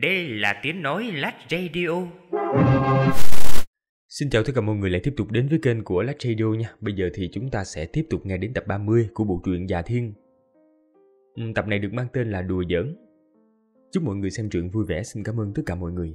Đây là tiếng nói Lát Radio. Xin chào tất cả mọi người lại tiếp tục đến với kênh của Lát Radio nha. Bây giờ thì chúng ta sẽ tiếp tục nghe đến tập 30 của bộ truyện Già Thiên. Tập này được mang tên là Đùa Giỡn. Chúc mọi người xem truyện vui vẻ. Xin cảm ơn tất cả mọi người.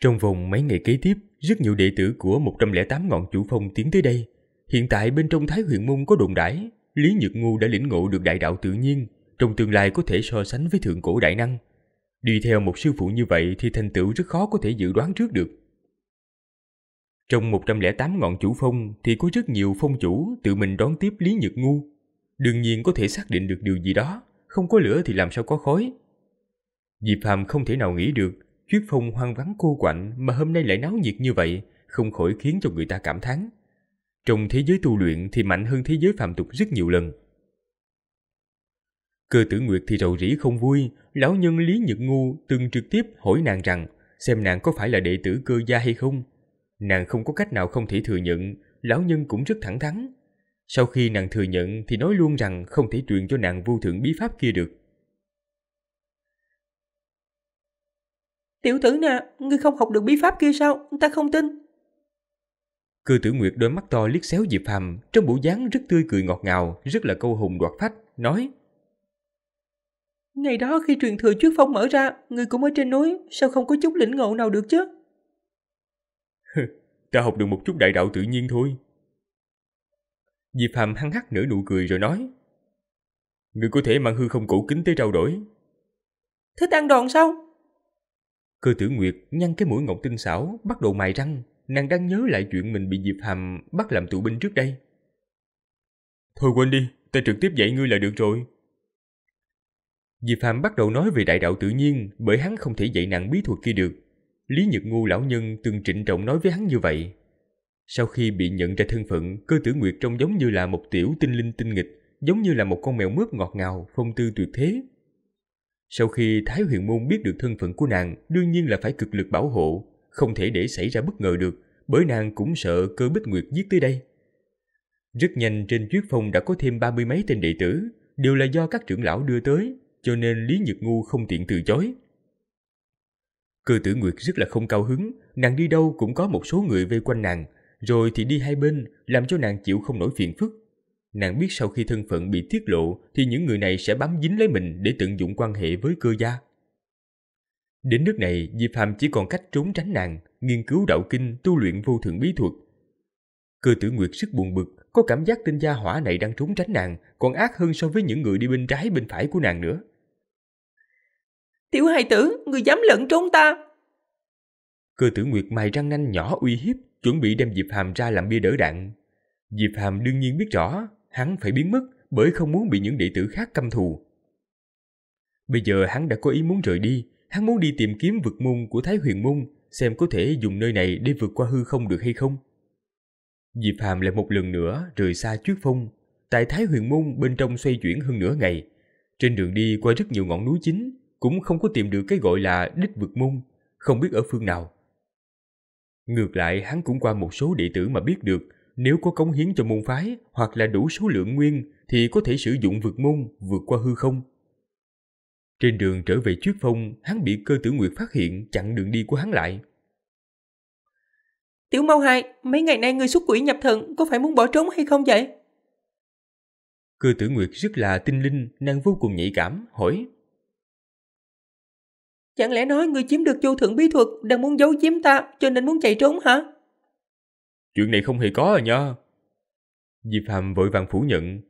Trong vòng mấy ngày kế tiếp, rất nhiều đệ tử của 108 ngọn chủ phong tiến tới đây. Hiện tại bên trong Thái Huyền Môn có đồn đãi, Lý nhật ngu đã lĩnh ngộ được đại đạo tự nhiên, trong tương lai có thể so sánh với thượng cổ đại năng. Đi theo một sư phụ như vậy thì thành tựu rất khó có thể dự đoán trước được. Trong 108 ngọn chủ phong thì có rất nhiều phong chủ tự mình đón tiếp Lý nhật Ngu. Đương nhiên có thể xác định được điều gì đó, không có lửa thì làm sao có khói. Diệp Phàm không thể nào nghĩ được Chuyết phòng hoang vắng cô quạnh mà hôm nay lại náo nhiệt như vậy, không khỏi khiến cho người ta cảm thán. Trong thế giới tu luyện thì mạnh hơn thế giới phạm tục rất nhiều lần. Cơ tử Nguyệt thì rầu rĩ không vui, lão nhân Lý Nhật Ngu từng trực tiếp hỏi nàng rằng xem nàng có phải là đệ tử cơ gia hay không. Nàng không có cách nào không thể thừa nhận, lão nhân cũng rất thẳng thắn. Sau khi nàng thừa nhận thì nói luôn rằng không thể truyền cho nàng vô thượng bí pháp kia được. Tiểu tử nè, ngươi không học được bí pháp kia sao? Ta không tin. Cư tử Nguyệt đôi mắt to liếc xéo Diệp Hàm, trong bộ dáng rất tươi cười ngọt ngào, rất là câu hùng đoạt phách, nói. Ngày đó khi truyền thừa trước phong mở ra, ngươi cũng ở trên núi, sao không có chút lĩnh ngộ nào được chứ? Ta học được một chút đại đạo tự nhiên thôi. Diệp Hàm hăng hắc nửa nụ cười rồi nói. Ngươi có thể mang hư không cổ kính tới trao đổi. Thích ăn đòn sao? Cơ tử Nguyệt nhăn cái mũi ngọc tinh xảo, bắt đầu mài răng. Nàng đang nhớ lại chuyện mình bị Diệp Hàm bắt làm tù binh trước đây. Thôi quên đi, ta trực tiếp dạy ngươi là được rồi. Diệp Hàm bắt đầu nói về đại đạo tự nhiên bởi hắn không thể dạy nàng bí thuật kia được. Lý Nhật Ngu lão nhân từng trịnh trọng nói với hắn như vậy. Sau khi bị nhận ra thân phận, cơ tử Nguyệt trông giống như là một tiểu tinh linh tinh nghịch, giống như là một con mèo mướp ngọt ngào, phong tư tuyệt thế. Sau khi Thái Huyền Môn biết được thân phận của nàng, đương nhiên là phải cực lực bảo hộ, không thể để xảy ra bất ngờ được, bởi nàng cũng sợ cơ bích nguyệt giết tới đây. Rất nhanh trên tuyết phong đã có thêm ba mươi mấy tên đệ tử, đều là do các trưởng lão đưa tới, cho nên Lý Nhật Ngu không tiện từ chối. Cơ tử Nguyệt rất là không cao hứng, nàng đi đâu cũng có một số người vây quanh nàng, rồi thì đi hai bên, làm cho nàng chịu không nổi phiền phức. Nàng biết sau khi thân phận bị tiết lộ thì những người này sẽ bám dính lấy mình để tận dụng quan hệ với cơ gia. Đến nước này, Diệp Phàm chỉ còn cách trốn tránh nàng, nghiên cứu đạo kinh, tu luyện vô thượng bí thuật. Cơ tử Nguyệt sức buồn bực, có cảm giác tên gia hỏa này đang trốn tránh nàng, còn ác hơn so với những người đi bên trái bên phải của nàng nữa. Tiểu hài tử, người dám lẫn trốn ta! Cơ tử Nguyệt mài răng nanh nhỏ uy hiếp, chuẩn bị đem Diệp Hàm ra làm bia đỡ đạn. Diệp Hàm đương nhiên biết rõ, hắn phải biến mất bởi không muốn bị những đệ tử khác căm thù. Bây giờ hắn đã có ý muốn rời đi, hắn muốn đi tìm kiếm vực môn của Thái Huyền Môn, xem có thể dùng nơi này để vượt qua hư không được hay không. Diệp Hàm lại một lần nữa rời xa trước Phong, tại Thái Huyền Môn bên trong xoay chuyển hơn nửa ngày. Trên đường đi qua rất nhiều ngọn núi chính, cũng không có tìm được cái gọi là đích vực môn, không biết ở phương nào. Ngược lại hắn cũng qua một số đệ tử mà biết được nếu có cống hiến cho môn phái hoặc là đủ số lượng nguyên thì có thể sử dụng vượt môn vượt qua hư không. Trên đường trở về trước Phong, hắn bị cơ tử nguyệt phát hiện chặn đường đi của hắn lại. Tiểu Mau Hai, mấy ngày nay ngươi xuất quỷ nhập thần, có phải muốn bỏ trốn hay không vậy? Cơ tử nguyệt rất là tinh linh, nàng vô cùng nhạy cảm, hỏi. Chẳng lẽ nói ngươi chiếm được vô thượng bí thuật, đang muốn giấu chiếm ta, cho nên muốn chạy trốn hả? Chuyện này không hề có à nha. Diệp Hàm vội vàng phủ nhận.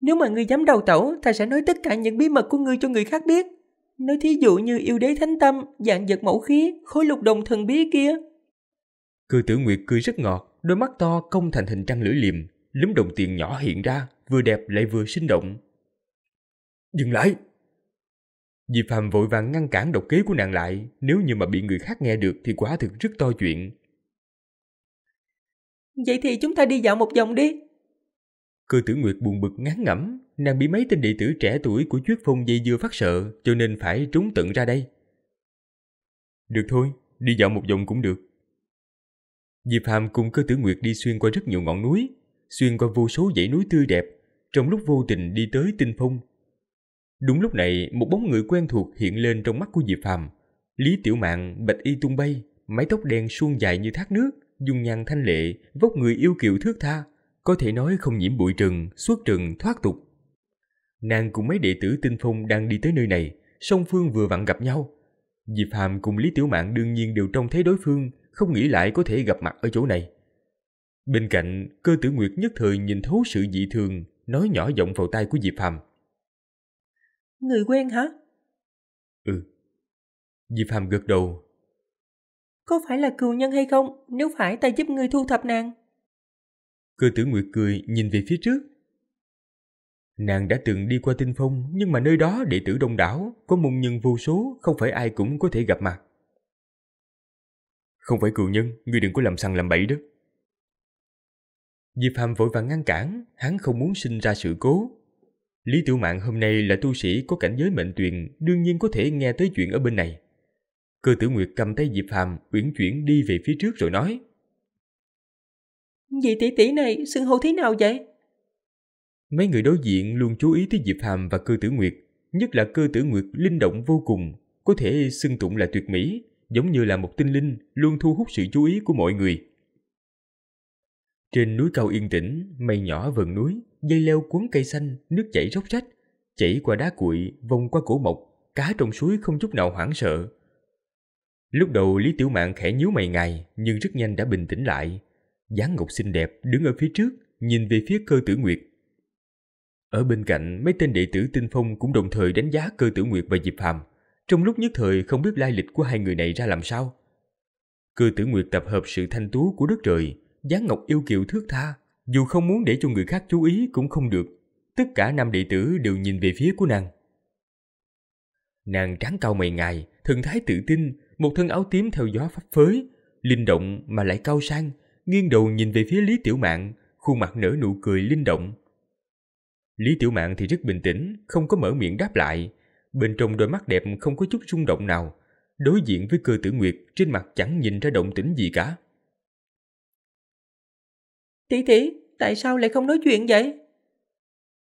Nếu mà ngươi dám đầu tẩu, ta sẽ nói tất cả những bí mật của ngươi cho người khác biết. Nói thí dụ như yêu đế thánh tâm, dạng vật mẫu khí, khối lục đồng thần bí kia. Cư tử Nguyệt cười rất ngọt, đôi mắt to cong thành hình trăng lưỡi liềm, lúm đồng tiền nhỏ hiện ra, vừa đẹp lại vừa sinh động. Dừng lại! Diệp Phạm vội vàng ngăn cản độc kế của nàng lại, nếu như mà bị người khác nghe được thì quả thực rất to chuyện. Vậy thì chúng ta đi dạo một vòng đi. Cơ tử Nguyệt buồn bực ngán ngẩm, nàng bị mấy tên đệ tử trẻ tuổi của Chuyết Phong dây dưa phát sợ cho nên phải trốn tận ra đây. Được thôi, đi dạo một vòng cũng được. Diệp Hàm cùng cơ tử Nguyệt đi xuyên qua rất nhiều ngọn núi, xuyên qua vô số dãy núi tươi đẹp, trong lúc vô tình đi tới tinh phong. Đúng lúc này, một bóng người quen thuộc hiện lên trong mắt của Diệp Hàm. Lý Tiểu mạng bạch y tung bay, mái tóc đen suôn dài như thác nước, dung nhan thanh lệ, vóc người yêu kiều thước tha, có thể nói không nhiễm bụi trần, suốt trần, thoát tục. Nàng cùng mấy đệ tử tinh phong đang đi tới nơi này, song phương vừa vặn gặp nhau. Diệp Hàm cùng Lý Tiểu Mạn đương nhiên đều trông thấy đối phương, không nghĩ lại có thể gặp mặt ở chỗ này. Bên cạnh, cơ tử Nguyệt nhất thời nhìn thấu sự dị thường, nói nhỏ giọng vào tay của Diệp Hàm. Người quen hả? Ừ. Diệp Hàm gật đầu, có phải là cừu nhân hay không? Nếu phải ta giúp ngươi thu thập nàng. Cơ tử nguyệt cười nhìn về phía trước. Nàng đã từng đi qua tinh phong nhưng mà nơi đó đệ tử đông đảo, có môn nhân vô số, không phải ai cũng có thể gặp mặt. Không phải cừu nhân, ngươi đừng có làm sằng làm bậy đó. Diệp Hàm vội vàng ngăn cản, hắn không muốn sinh ra sự cố. Lý Tiểu mạng hôm nay là tu sĩ có cảnh giới mệnh tuyền, đương nhiên có thể nghe tới chuyện ở bên này. Cơ tử Nguyệt cầm tay Diệp Phàm uyển chuyển đi về phía trước rồi nói. Vị tỷ tỷ này xưng hô thế nào vậy? Mấy người đối diện luôn chú ý tới Diệp Hàm và cơ tử Nguyệt, nhất là cơ tử Nguyệt linh động vô cùng, có thể xưng tụng là tuyệt mỹ, giống như là một tinh linh luôn thu hút sự chú ý của mọi người. Trên núi cao yên tĩnh, mây nhỏ vần núi, dây leo cuốn cây xanh, nước chảy róc rách, chảy qua đá cuội, vòng qua cổ mộc, cá trong suối không chút nào hoảng sợ, Lúc đầu Lý Tiểu Mạn khẽ nhíu mày ngài, nhưng rất nhanh đã bình tĩnh lại. Giáng Ngọc xinh đẹp đứng ở phía trước, nhìn về phía cơ tử Nguyệt. Ở bên cạnh, mấy tên đệ tử tinh phong cũng đồng thời đánh giá cơ tử Nguyệt và Diệp Phàm. Trong lúc nhất thời không biết lai lịch của hai người này ra làm sao. Cơ tử Nguyệt tập hợp sự thanh tú của đất trời, Giáng Ngọc yêu kiều thước tha, dù không muốn để cho người khác chú ý cũng không được. Tất cả năm đệ tử đều nhìn về phía của nàng. Nàng tráng cao mày ngài, thần thái tự tin, một thân áo tím theo gió phấp phới, linh động mà lại cao sang, nghiêng đầu nhìn về phía Lý Tiểu Mạn, khuôn mặt nở nụ cười linh động. Lý Tiểu Mạn thì rất bình tĩnh, không có mở miệng đáp lại, bên trong đôi mắt đẹp không có chút rung động nào, đối diện với Cơ Tử Nguyệt, trên mặt chẳng nhìn ra động tĩnh gì cả. "Tỷ tỷ, tại sao lại không nói chuyện vậy?"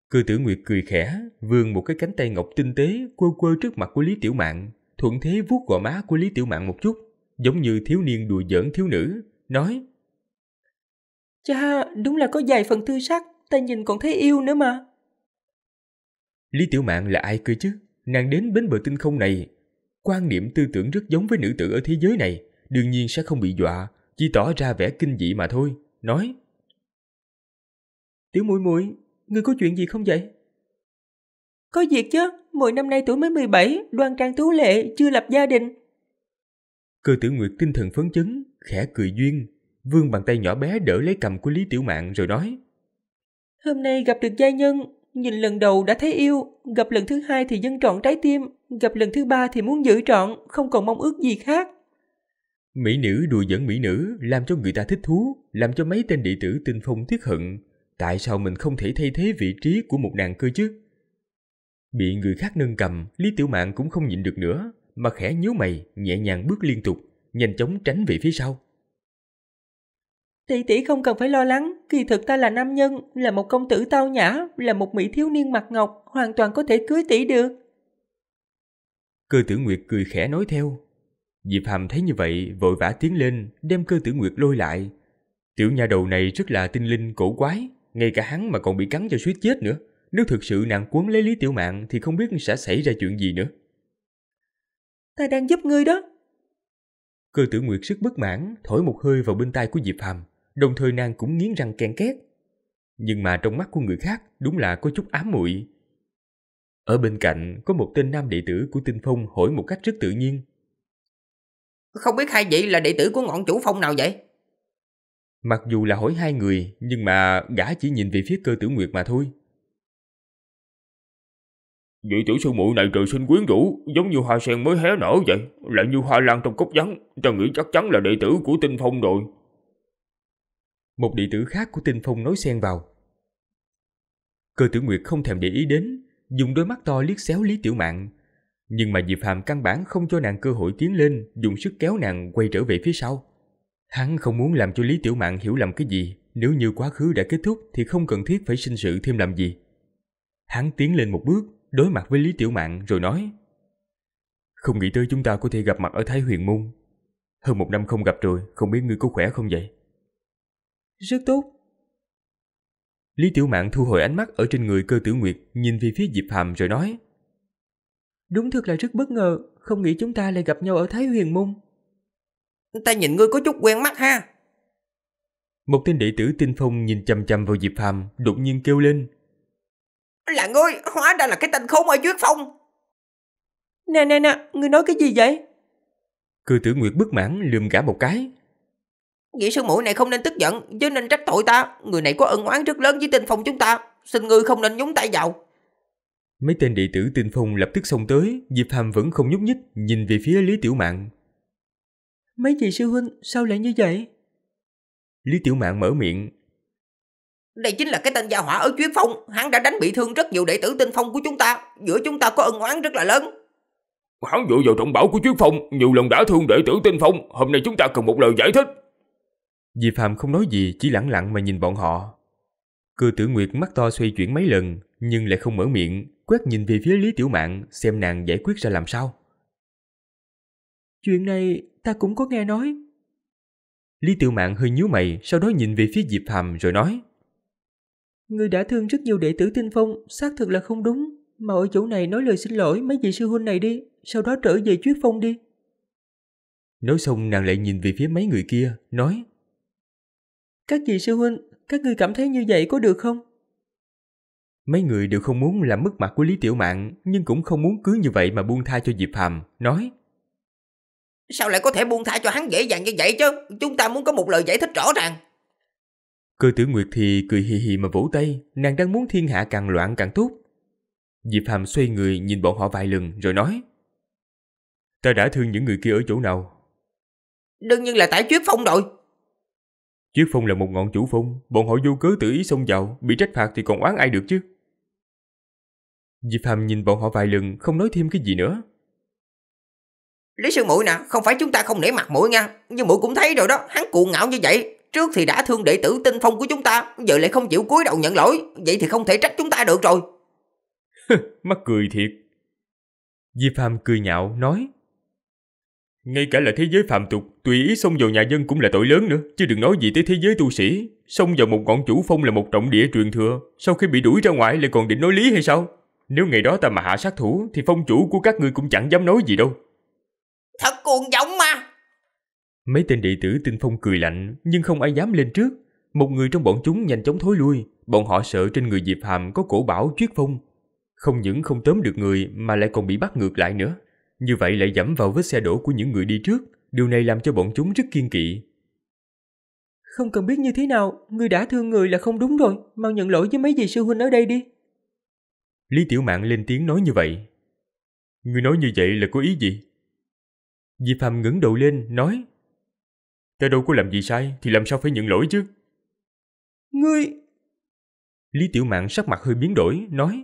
Cư tử Nguyệt cười khẽ, vươn một cái cánh tay ngọc tinh tế quơ quơ trước mặt của Lý Tiểu Mạn, thuận thế vuốt gò má của Lý Tiểu Mạn một chút, giống như thiếu niên đùa giỡn thiếu nữ, nói Cha, đúng là có vài phần thư sắc, ta nhìn còn thấy yêu nữa mà. Lý Tiểu Mạn là ai cơ chứ? Nàng đến bến bờ tinh không này, quan niệm tư tưởng rất giống với nữ tử ở thế giới này, đương nhiên sẽ không bị dọa, chỉ tỏ ra vẻ kinh dị mà thôi, nói Tiểu muội muội, ngươi có chuyện gì không vậy? Có việc chứ, mười năm nay tuổi mới 17, đoan trang tú lệ, chưa lập gia đình. Cơ tử nguyệt tinh thần phấn chấn, khẽ cười duyên. Vương bàn tay nhỏ bé đỡ lấy cầm của Lý Tiểu Mạn rồi nói. Hôm nay gặp được gia nhân, nhìn lần đầu đã thấy yêu, gặp lần thứ hai thì dân vâng trọn trái tim, gặp lần thứ ba thì muốn giữ trọn, không còn mong ước gì khác. Mỹ nữ đùa dẫn mỹ nữ, làm cho người ta thích thú, làm cho mấy tên đệ tử tinh phong thiết hận. Tại sao mình không thể thay thế vị trí của một nàng cơ chứ? Bị người khác nâng cầm, Lý Tiểu Mạn cũng không nhịn được nữa, mà khẽ nhíu mày, nhẹ nhàng bước liên tục, nhanh chóng tránh về phía sau. Tỷ tỷ không cần phải lo lắng, kỳ thực ta là nam nhân, là một công tử tao nhã, là một mỹ thiếu niên mặt ngọc, hoàn toàn có thể cưới tỷ được. Cơ tử Nguyệt cười khẽ nói theo. Diệp Hàm thấy như vậy, vội vã tiến lên, đem cơ tử Nguyệt lôi lại. Tiểu nhà đầu này rất là tinh linh cổ quái, ngay cả hắn mà còn bị cắn cho suýt chết nữa. Nếu thực sự nàng cuốn lấy Lý Tiểu Mạn thì không biết sẽ xảy ra chuyện gì nữa. Ta đang giúp ngươi đó. Cơ tử Nguyệt sức bất mãn, thổi một hơi vào bên tai của Diệp phàm đồng thời nàng cũng nghiến răng ken két. Nhưng mà trong mắt của người khác đúng là có chút ám muội. Ở bên cạnh có một tên nam đệ tử của Tinh Phong hỏi một cách rất tự nhiên. Không biết hai vị là đệ tử của ngọn chủ phong nào vậy? Mặc dù là hỏi hai người, nhưng mà gã chỉ nhìn về phía cơ tử Nguyệt mà thôi. Vị tiểu sư muội này trời sinh quyến rũ, giống như hoa sen mới hé nở vậy, lại như hoa lan trong cốc vắng, ta nghĩ chắc chắn là đệ tử của Tinh Phong rồi. Một đệ tử khác của Tinh Phong nói xen vào. Cơ tử Nguyệt không thèm để ý đến, dùng đôi mắt to liếc xéo Lý Tiểu mạng, nhưng mà Diệp Hàm căn bản không cho nàng cơ hội tiến lên, dùng sức kéo nàng quay trở về phía sau. Hắn không muốn làm cho Lý Tiểu mạng hiểu lầm cái gì, nếu như quá khứ đã kết thúc thì không cần thiết phải sinh sự thêm làm gì. Hắn tiến lên một bước, đối mặt với Lý Tiểu Mạn rồi nói Không nghĩ tới chúng ta có thể gặp mặt ở Thái Huyền Môn. Hơn một năm không gặp rồi, không biết ngươi có khỏe không vậy? Rất tốt. Lý Tiểu Mạn thu hồi ánh mắt ở trên người cơ tử nguyệt, nhìn về phía Diệp Hàm rồi nói Đúng thực là rất bất ngờ, không nghĩ chúng ta lại gặp nhau ở Thái Huyền Môn. Ta nhìn ngươi có chút quen mắt ha. Một tên đệ tử tinh phong nhìn chằm chằm vào Diệp Hàm, đột nhiên kêu lên. Là ngươi, hóa ra là cái tên khốn ở Duyết Phong. Nè nè nè, ngươi nói cái gì vậy? Cư tử Nguyệt bức mãn lườm gã một cái. Vị sư mũi này không nên tức giận, chứ nên trách tội ta. Người này có ân oán rất lớn với tinh phong chúng ta. Xin ngươi không nên nhúng tay vào. Mấy tên đệ tử tinh phong lập tức xông tới, Diệp Hàm vẫn không nhúc nhích, nhìn về phía Lý Tiểu Mạn. Mấy vị sư huynh, sao lại như vậy? Lý Tiểu Mạn mở miệng, đây chính là cái tên gia hỏa ở Chuyết Phong, hắn đã đánh bị thương rất nhiều đệ tử tinh phong của chúng ta, giữa chúng ta có ân oán rất là lớn. Hắn dựa vào trọng bảo của Chuyết Phong, nhiều lần đã thương đệ tử tinh phong, hôm nay chúng ta cần một lời giải thích. Diệp Phạm không nói gì, chỉ lặng lặng mà nhìn bọn họ. Cư tử Nguyệt mắt to xoay chuyển mấy lần, nhưng lại không mở miệng, quét nhìn về phía Lý Tiểu Mạn xem nàng giải quyết ra làm sao. Chuyện này ta cũng có nghe nói. Lý Tiểu Mạn hơi nhíu mày, sau đó nhìn về phía Diệp Phàm rồi nói. Người đã thương rất nhiều đệ tử tinh phong, xác thực là không đúng. Mà ở chỗ này nói lời xin lỗi mấy vị sư huynh này đi, sau đó trở về chuyết phong đi. Nói xong nàng lại nhìn về phía mấy người kia, nói Các vị sư huynh, các người cảm thấy như vậy có được không? Mấy người đều không muốn làm mất mặt của Lý Tiểu Mạn, nhưng cũng không muốn cứ như vậy mà buông tha cho Diệp Hàm, nói Sao lại có thể buông tha cho hắn dễ dàng như vậy chứ? Chúng ta muốn có một lời giải thích rõ ràng. Cơ tử Nguyệt thì cười hì hì mà vỗ tay, nàng đang muốn thiên hạ càng loạn càng tốt. Diệp Hàm xoay người nhìn bọn họ vài lần rồi nói. Ta đã thương những người kia ở chỗ nào? Đương nhiên là tại Chuyết Phong rồi. Chuyết Phong là một ngọn chủ phong, bọn họ vô cớ tự ý xông vào, bị trách phạt thì còn oán ai được chứ? Diệp Hàm nhìn bọn họ vài lần, không nói thêm cái gì nữa. Lý sư mũi nè, không phải chúng ta không nể mặt mũi nha, nhưng mũi cũng thấy rồi đó, hắn cuồng ngạo như vậy, Trước thì đã thương đệ tử tinh phong của chúng ta, giờ lại không chịu cúi đầu nhận lỗi, vậy thì không thể trách chúng ta được rồi. Mắc cười thiệt. Di Phạm cười nhạo, nói. Ngay cả là thế giới phạm tục, tùy ý xông vào nhà dân cũng là tội lớn nữa, chứ đừng nói gì tới thế giới tu sĩ. Xông vào một ngọn chủ phong là một trọng địa truyền thừa, sau khi bị đuổi ra ngoài lại còn định nói lý hay sao? Nếu ngày đó ta mà hạ sát thủ, thì phong chủ của các ngươi cũng chẳng dám nói gì đâu. Thật cuồng giống Mấy tên đệ tử tinh phong cười lạnh, nhưng không ai dám lên trước. Một người trong bọn chúng nhanh chóng thối lui, bọn họ sợ trên người Diệp Hàm có cổ bảo triết phong. Không những không tóm được người mà lại còn bị bắt ngược lại nữa. Như vậy lại dẫm vào vết xe đổ của những người đi trước, điều này làm cho bọn chúng rất kiên kỵ. Không cần biết như thế nào, người đã thương người là không đúng rồi, mau nhận lỗi với mấy vị sư huynh ở đây đi. Lý Tiểu Mạn lên tiếng nói như vậy. Người nói như vậy là có ý gì? Diệp Hàm ngẩng đầu lên, nói Ta đâu có làm gì sai thì làm sao phải nhận lỗi chứ? Ngươi... Lý Tiểu Mạn sắc mặt hơi biến đổi, nói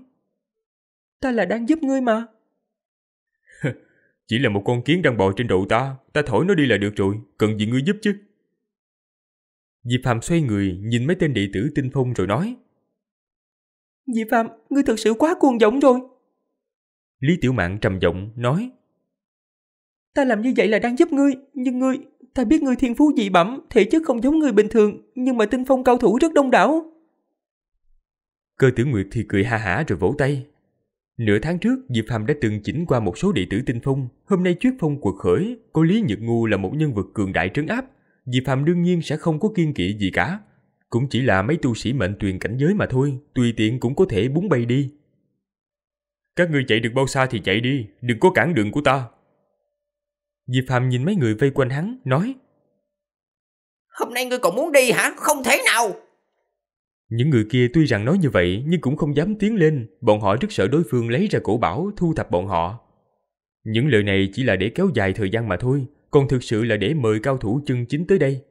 Ta là đang giúp ngươi mà. Chỉ là một con kiến đang bò trên đầu ta, ta thổi nó đi là được rồi, cần gì ngươi giúp chứ? Diệp Phạm xoay người nhìn mấy tên đệ tử tinh phong rồi nói Diệp Phạm, ngươi thật sự quá cuồng vọng rồi. Lý Tiểu Mạn trầm giọng nói Ta làm như vậy là đang giúp ngươi, nhưng ngươi, ta biết người thiên phú dị bẩm, thể chất không giống người bình thường, nhưng mà tinh phong cao thủ rất đông đảo. Cơ tử Nguyệt thì cười ha hả rồi vỗ tay. Nửa tháng trước, Diệp phàm đã từng chỉnh qua một số đệ tử tinh phong, hôm nay chuyết phong cuộc khởi, cô Lý Nhật Ngu là một nhân vật cường đại trấn áp, Diệp phàm đương nhiên sẽ không có kiên kỵ gì cả. Cũng chỉ là mấy tu sĩ mệnh tuyền cảnh giới mà thôi, tùy tiện cũng có thể búng bay đi. Các ngươi chạy được bao xa thì chạy đi, đừng có cản đường của ta, Diệp Phạm nhìn mấy người vây quanh hắn, nói Hôm nay ngươi còn muốn đi hả? Không thể nào! Những người kia tuy rằng nói như vậy nhưng cũng không dám tiến lên, bọn họ rất sợ đối phương lấy ra cổ bảo thu thập bọn họ. Những lời này chỉ là để kéo dài thời gian mà thôi, còn thực sự là để mời cao thủ chân chính tới đây.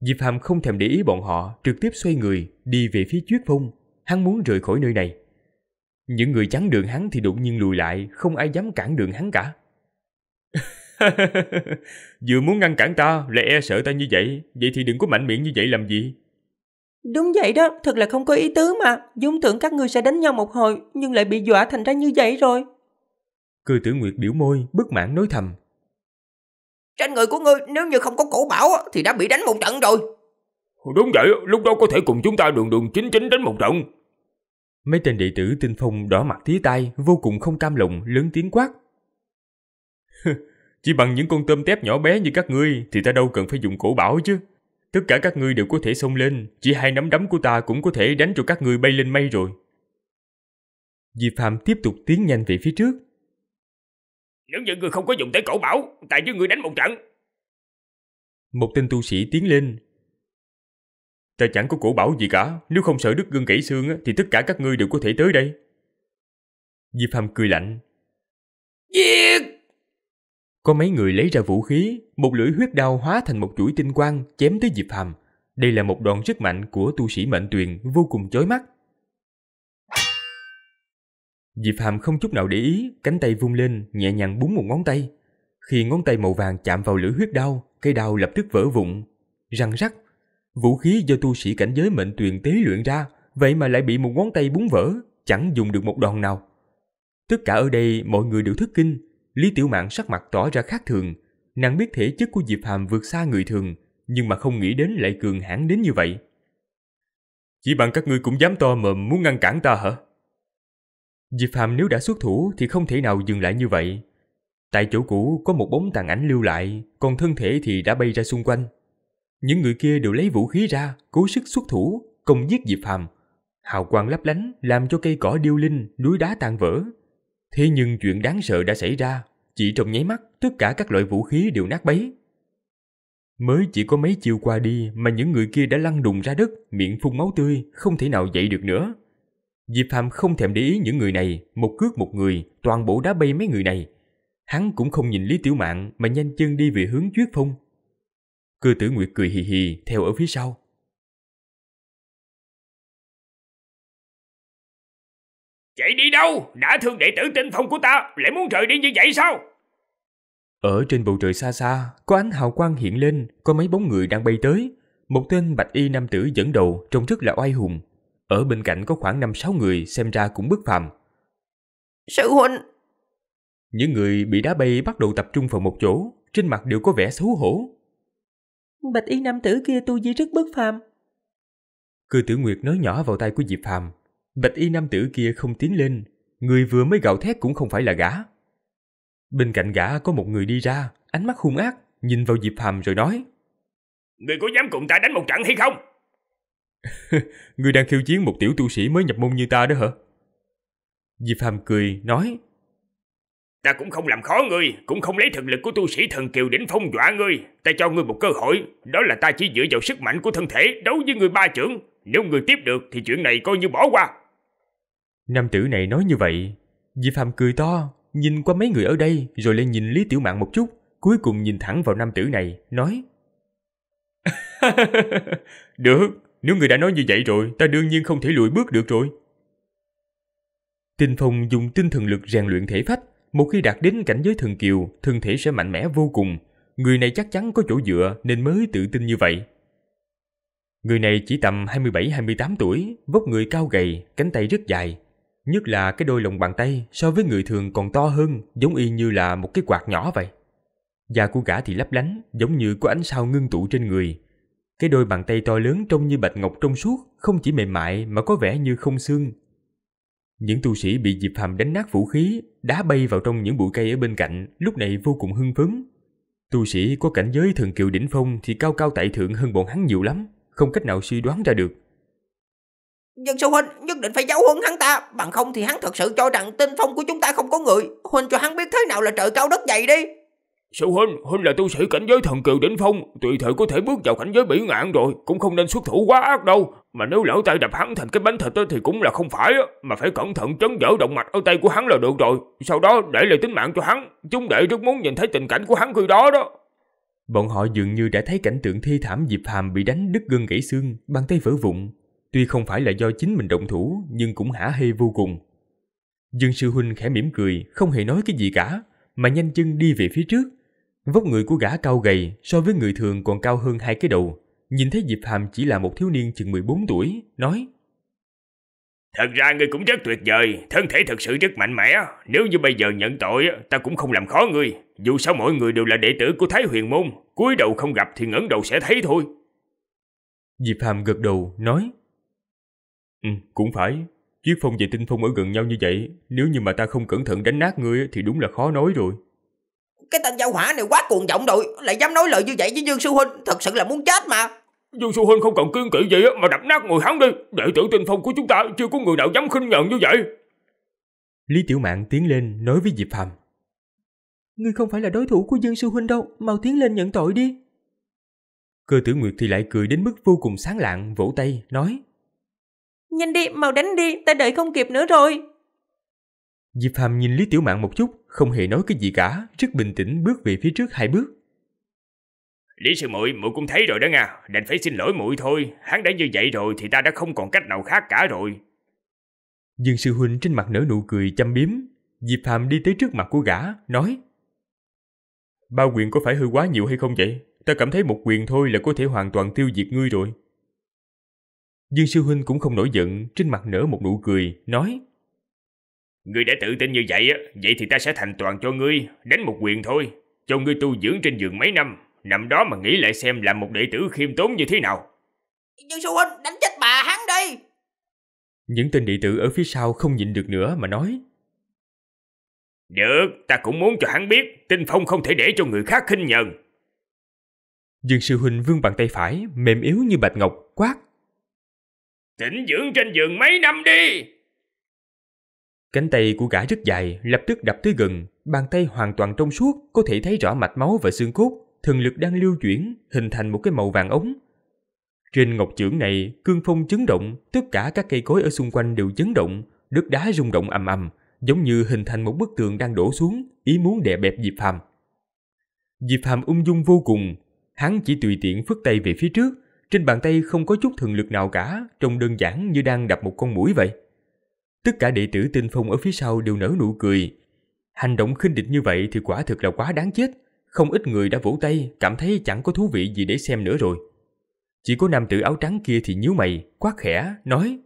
Diệp Hàm không thèm để ý bọn họ, trực tiếp xoay người, đi về phía Chuyết Phong, hắn muốn rời khỏi nơi này. Những người chắn đường hắn thì đột nhiên lùi lại, không ai dám cản đường hắn cả. Vừa muốn ngăn cản ta lại e sợ ta như vậy Vậy thì đừng có mạnh miệng như vậy làm gì Đúng vậy đó, thật là không có ý tứ mà Dung tưởng các ngươi sẽ đánh nhau một hồi Nhưng lại bị dọa thành ra như vậy rồi Cư tử Nguyệt biểu môi, bất mãn nói thầm Trên người của ngươi nếu như không có cổ bảo Thì đã bị đánh một trận rồi Đúng vậy, lúc đó có thể cùng chúng ta đường đường chính chính đánh một trận Mấy tên đệ tử tinh phong đỏ mặt tía tay Vô cùng không cam lòng, lớn tiếng quát Chỉ bằng những con tôm tép nhỏ bé như các ngươi thì ta đâu cần phải dùng cổ bảo chứ. Tất cả các ngươi đều có thể xông lên, chỉ hai nắm đấm của ta cũng có thể đánh cho các ngươi bay lên mây rồi. Diệp Phạm tiếp tục tiến nhanh về phía trước. Nếu như ngươi không có dùng tới cổ bảo, tại chứ ngươi đánh một trận. Một tên tu sĩ tiến lên. Ta chẳng có cổ bảo gì cả, nếu không sợ đứt gân gãy xương thì tất cả các ngươi đều có thể tới đây. Diệp Phạm cười lạnh. Giết! Có mấy người lấy ra vũ khí, một lưỡi huyết đao hóa thành một chuỗi tinh quang chém tới Diệp Hàm. Đây là một đoạn rất mạnh của tu sĩ mệnh tuyền vô cùng chói mắt. Diệp Hàm không chút nào để ý, cánh tay vung lên, nhẹ nhàng búng một ngón tay. Khi ngón tay màu vàng chạm vào lưỡi huyết đao, cây đao lập tức vỡ vụn. Răng rắc, vũ khí do tu sĩ cảnh giới mệnh tuyền tế luyện ra, vậy mà lại bị một ngón tay búng vỡ, chẳng dùng được một đòn nào. Tất cả ở đây mọi người đều thất kinh, Lý Tiểu Mạn sắc mặt tỏ ra khác thường, nàng biết thể chất của Diệp Hàm vượt xa người thường, nhưng mà không nghĩ đến lại cường hãn đến như vậy. Chỉ bằng các ngươi cũng dám to mồm muốn ngăn cản ta hả? Diệp Hàm nếu đã xuất thủ thì không thể nào dừng lại như vậy. Tại chỗ cũ có một bóng tàn ảnh lưu lại, còn thân thể thì đã bay ra xung quanh. Những người kia đều lấy vũ khí ra, cố sức xuất thủ, công giết Diệp Hàm. Hào quang lấp lánh làm cho cây cỏ điêu linh, núi đá tan vỡ, Thế nhưng chuyện đáng sợ đã xảy ra, chỉ trong nháy mắt tất cả các loại vũ khí đều nát bấy. Mới chỉ có mấy chiều qua đi mà những người kia đã lăn đùng ra đất, miệng phun máu tươi, không thể nào dậy được nữa. Diệp Phàm không thèm để ý những người này, một cước một người, toàn bộ đá bay mấy người này. Hắn cũng không nhìn Lý Tiểu Mạn mà nhanh chân đi về hướng Tuyết Phong. Cư Tử Nguyệt cười hì hì theo ở phía sau. Chạy đi đâu? Đã thương đệ tử tinh phong của ta, lại muốn rời đi như vậy sao? Ở trên bầu trời xa xa, có ánh hào quang hiện lên, có mấy bóng người đang bay tới. Một tên bạch y nam tử dẫn đầu trông rất là oai hùng. Ở bên cạnh có khoảng 5-6 người xem ra cũng bất phàm. Sư huynh! Những người bị đá bay bắt đầu tập trung vào một chỗ, trên mặt đều có vẻ xấu hổ. Bạch y nam tử kia tu di rất bất phàm. Cư tử Nguyệt nói nhỏ vào tay của Diệp Phàm, Bạch y nam tử kia không tiến lên, người vừa mới gào thét cũng không phải là gã. Bên cạnh gã có một người đi ra, ánh mắt hung ác, nhìn vào Diệp Hàm rồi nói. Người có dám cùng ta đánh một trận hay không? người đang khiêu chiến một tiểu tu sĩ mới nhập môn như ta đó hả? Diệp Hàm cười, nói. Ta cũng không làm khó ngươi, cũng không lấy thực lực của tu sĩ thần kiều đỉnh phong dọa ngươi. Ta cho ngươi một cơ hội, đó là ta chỉ dựa vào sức mạnh của thân thể đấu với người ba trưởng. Nếu người tiếp được thì chuyện này coi như bỏ qua. Nam tử này nói như vậy. Di Phạm cười to, nhìn qua mấy người ở đây rồi lại nhìn Lý Tiểu Mạn một chút, cuối cùng nhìn thẳng vào nam tử này, nói Được, nếu người đã nói như vậy rồi, ta đương nhiên không thể lùi bước được rồi. Tinh Phong dùng tinh thần lực rèn luyện thể phách, một khi đạt đến cảnh giới thần kiều, thân thể sẽ mạnh mẽ vô cùng. Người này chắc chắn có chỗ dựa nên mới tự tin như vậy. Người này chỉ tầm 27-28 tuổi, vóc người cao gầy, cánh tay rất dài, Nhất là cái đôi lòng bàn tay so với người thường còn to hơn, giống y như là một cái quạt nhỏ vậy. Da của gã thì lấp lánh, giống như có ánh sao ngưng tụ trên người. Cái đôi bàn tay to lớn trông như bạch ngọc trong suốt, không chỉ mềm mại mà có vẻ như không xương. Những tu sĩ bị Diệp Hàm đánh nát vũ khí, đá bay vào trong những bụi cây ở bên cạnh, lúc này vô cùng hưng phấn. Tu sĩ có cảnh giới thần kiều đỉnh phong thì cao cao tại thượng hơn bọn hắn nhiều lắm, không cách nào suy đoán ra được. Nhưng sư huynh nhất định phải giáo huấn hắn ta Bằng không thì hắn thật sự cho rằng tinh phong của chúng ta không có người Huynh cho hắn biết thế nào là trời cao đất dày đi Sư huynh, huynh là tu sĩ cảnh giới thần kiều đỉnh phong Tùy thời có thể bước vào cảnh giới bỉ ngạn rồi Cũng không nên xuất thủ quá ác đâu Mà nếu lỡ tay đập hắn thành cái bánh thịt thì cũng là không phải Mà phải cẩn thận chấn vỡ động mạch ở tay của hắn là được rồi Sau đó để lại tính mạng cho hắn Chúng đệ rất muốn nhìn thấy tình cảnh của hắn khi đó đó Bọn họ dường như đã thấy cảnh tượng thi thảm Diệp Hàm bị đánh đứt gân gãy xương, bàn tay vỡ vụn, Tuy không phải là do chính mình động thủ, nhưng cũng hả hê vô cùng. Dương sư huynh khẽ mỉm cười, không hề nói cái gì cả, mà nhanh chân đi về phía trước. Vóc người của gã cao gầy so với người thường còn cao hơn hai cái đầu. Nhìn thấy Diệp Hàm chỉ là một thiếu niên chừng 14 tuổi, nói Thật ra ngươi cũng rất tuyệt vời, thân thể thật sự rất mạnh mẽ. Nếu như bây giờ nhận tội, ta cũng không làm khó ngươi. Dù sao mọi người đều là đệ tử của Thái Huyền Môn, cúi đầu không gặp thì ngẩng đầu sẽ thấy thôi. Diệp Hàm gật đầu, nói Ừ, cũng phải. Chiếc phong và tinh phong ở gần nhau như vậy, nếu như mà ta không cẩn thận đánh nát ngươi thì đúng là khó nói rồi. Cái tên giao hỏa này quá cuồng vọng rồi, lại dám nói lời như vậy với Dương Sư Huynh, thật sự là muốn chết mà. Dương Sư Huynh không cần kiên kỵ gì mà đập nát người hắn đi, đệ tử tinh phong của chúng ta chưa có người nào dám khinh nhận như vậy. Lý Tiểu Mạn tiến lên nói với Diệp Hàm. Ngươi không phải là đối thủ của Dương Sư Huynh đâu, mau tiến lên nhận tội đi. Cơ tử Nguyệt thì lại cười đến mức vô cùng sáng lạng, vỗ tay, nói. Nhanh đi, mau đánh đi, ta đợi không kịp nữa rồi. Diệp Phàm nhìn Lý Tiểu Mạn một chút, không hề nói cái gì cả, rất bình tĩnh bước về phía trước hai bước. Lý sư muội, muội cũng thấy rồi đó nha, đành phải xin lỗi muội thôi, hắn đã như vậy rồi thì ta đã không còn cách nào khác cả rồi. Dương sư huynh trên mặt nở nụ cười chăm biếm, Diệp Phàm đi tới trước mặt của gã, nói: "Bao quyền có phải hư quá nhiều hay không vậy? Ta cảm thấy một quyền thôi là có thể hoàn toàn tiêu diệt ngươi rồi." Dương Sư Huynh cũng không nổi giận, trên mặt nở một nụ cười, nói Ngươi đã tự tin như vậy vậy thì ta sẽ thành toàn cho ngươi, đánh một quyền thôi, cho ngươi tu dưỡng trên giường mấy năm, nằm đó mà nghĩ lại xem làm một đệ tử khiêm tốn như thế nào. Dương Sư Huynh, đánh chết bà hắn đi! Những tên đệ tử ở phía sau không nhịn được nữa mà nói Được, ta cũng muốn cho hắn biết, tinh phong không thể để cho người khác khinh nhận. Dương Sư Huynh vương bàn tay phải, mềm yếu như bạch ngọc, quát Tỉnh dưỡng trên giường mấy năm đi! Cánh tay của gã rất dài, lập tức đập tới gần, bàn tay hoàn toàn trong suốt, có thể thấy rõ mạch máu và xương cốt, thần lực đang lưu chuyển, hình thành một cái màu vàng ống. Trên ngọc trưởng này, cương phong chấn động, tất cả các cây cối ở xung quanh đều chấn động, đất đá rung động ầm ầm, giống như hình thành một bức tường đang đổ xuống, ý muốn đè bẹp Diệp Phàm. Diệp Phàm ung dung vô cùng, hắn chỉ tùy tiện phất tay về phía trước, trên bàn tay không có chút thường lực nào cả, trông đơn giản như đang đập một con mũi vậy. Tất cả đệ tử tinh phong ở phía sau đều nở nụ cười. Hành động khinh địch như vậy thì quả thực là quá đáng chết. Không ít người đã vỗ tay, cảm thấy chẳng có thú vị gì để xem nữa rồi. Chỉ có nam tử áo trắng kia thì nhíu mày, quát khẽ, nói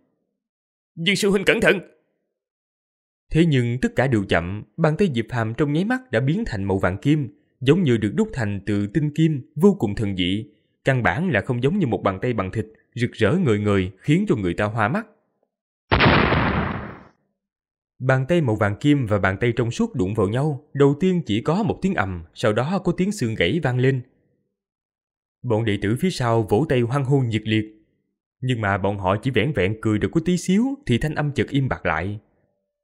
Dương sư huynh cẩn thận! Thế nhưng tất cả đều chậm, bàn tay Diệp Hàm trong nháy mắt đã biến thành màu vàng kim, giống như được đúc thành từ tinh kim, vô cùng thần dị, Căn bản là không giống như một bàn tay bằng thịt, rực rỡ người người khiến cho người ta hoa mắt. Bàn tay màu vàng kim và bàn tay trong suốt đụng vào nhau, đầu tiên chỉ có một tiếng ầm, sau đó có tiếng xương gãy vang lên. Bọn đệ tử phía sau vỗ tay hoang hô nhiệt liệt. Nhưng mà bọn họ chỉ vẻn vẹn cười được có tí xíu thì thanh âm chợt im bặt lại.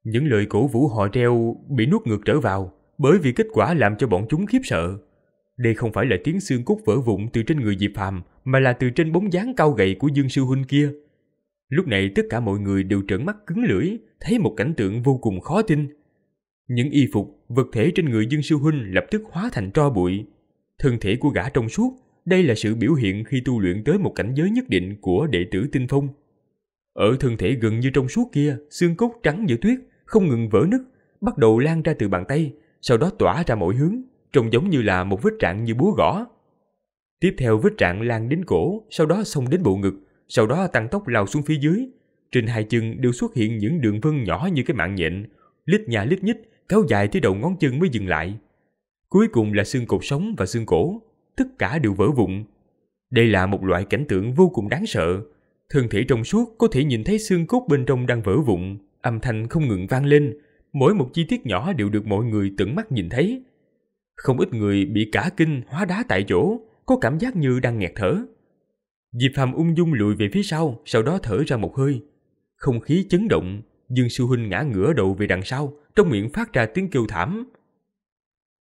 Những lời cổ vũ họ treo bị nuốt ngược trở vào bởi vì kết quả làm cho bọn chúng khiếp sợ. Đây không phải là tiếng xương cốt vỡ vụn từ trên người Diệp Phàm, mà là từ trên bóng dáng cao gầy của Dương Sư Huynh kia. Lúc này tất cả mọi người đều trợn mắt cứng lưỡi, thấy một cảnh tượng vô cùng khó tin. Những y phục, vật thể trên người Dương Sư Huynh lập tức hóa thành tro bụi. Thân thể của gã trong suốt, đây là sự biểu hiện khi tu luyện tới một cảnh giới nhất định của đệ tử tinh phong. Ở thân thể gần như trong suốt kia, xương cốt trắng như tuyết, không ngừng vỡ nứt, bắt đầu lan ra từ bàn tay, sau đó tỏa ra mọi hướng trông giống như là một vết trạng như búa gõ. Tiếp theo vết trạng lan đến cổ, sau đó xông đến bộ ngực, sau đó tăng tốc lao xuống phía dưới. Trên hai chân đều xuất hiện những đường vân nhỏ như cái mạng nhện, lít nhà lít nhít, kéo dài tới đầu ngón chân mới dừng lại. Cuối cùng là xương cột sống và xương cổ, tất cả đều vỡ vụn. Đây là một loại cảnh tượng vô cùng đáng sợ. Thân thể trong suốt có thể nhìn thấy xương cốt bên trong đang vỡ vụn, âm thanh không ngừng vang lên, mỗi một chi tiết nhỏ đều được mọi người tận mắt nhìn thấy. Không ít người bị cả kinh hóa đá tại chỗ, có cảm giác như đang nghẹt thở. Diệp Phàm ung dung lùi về phía sau, sau đó thở ra một hơi. Không khí chấn động, Dương Sư Huynh ngã ngửa đầu về đằng sau, trong miệng phát ra tiếng kêu thảm.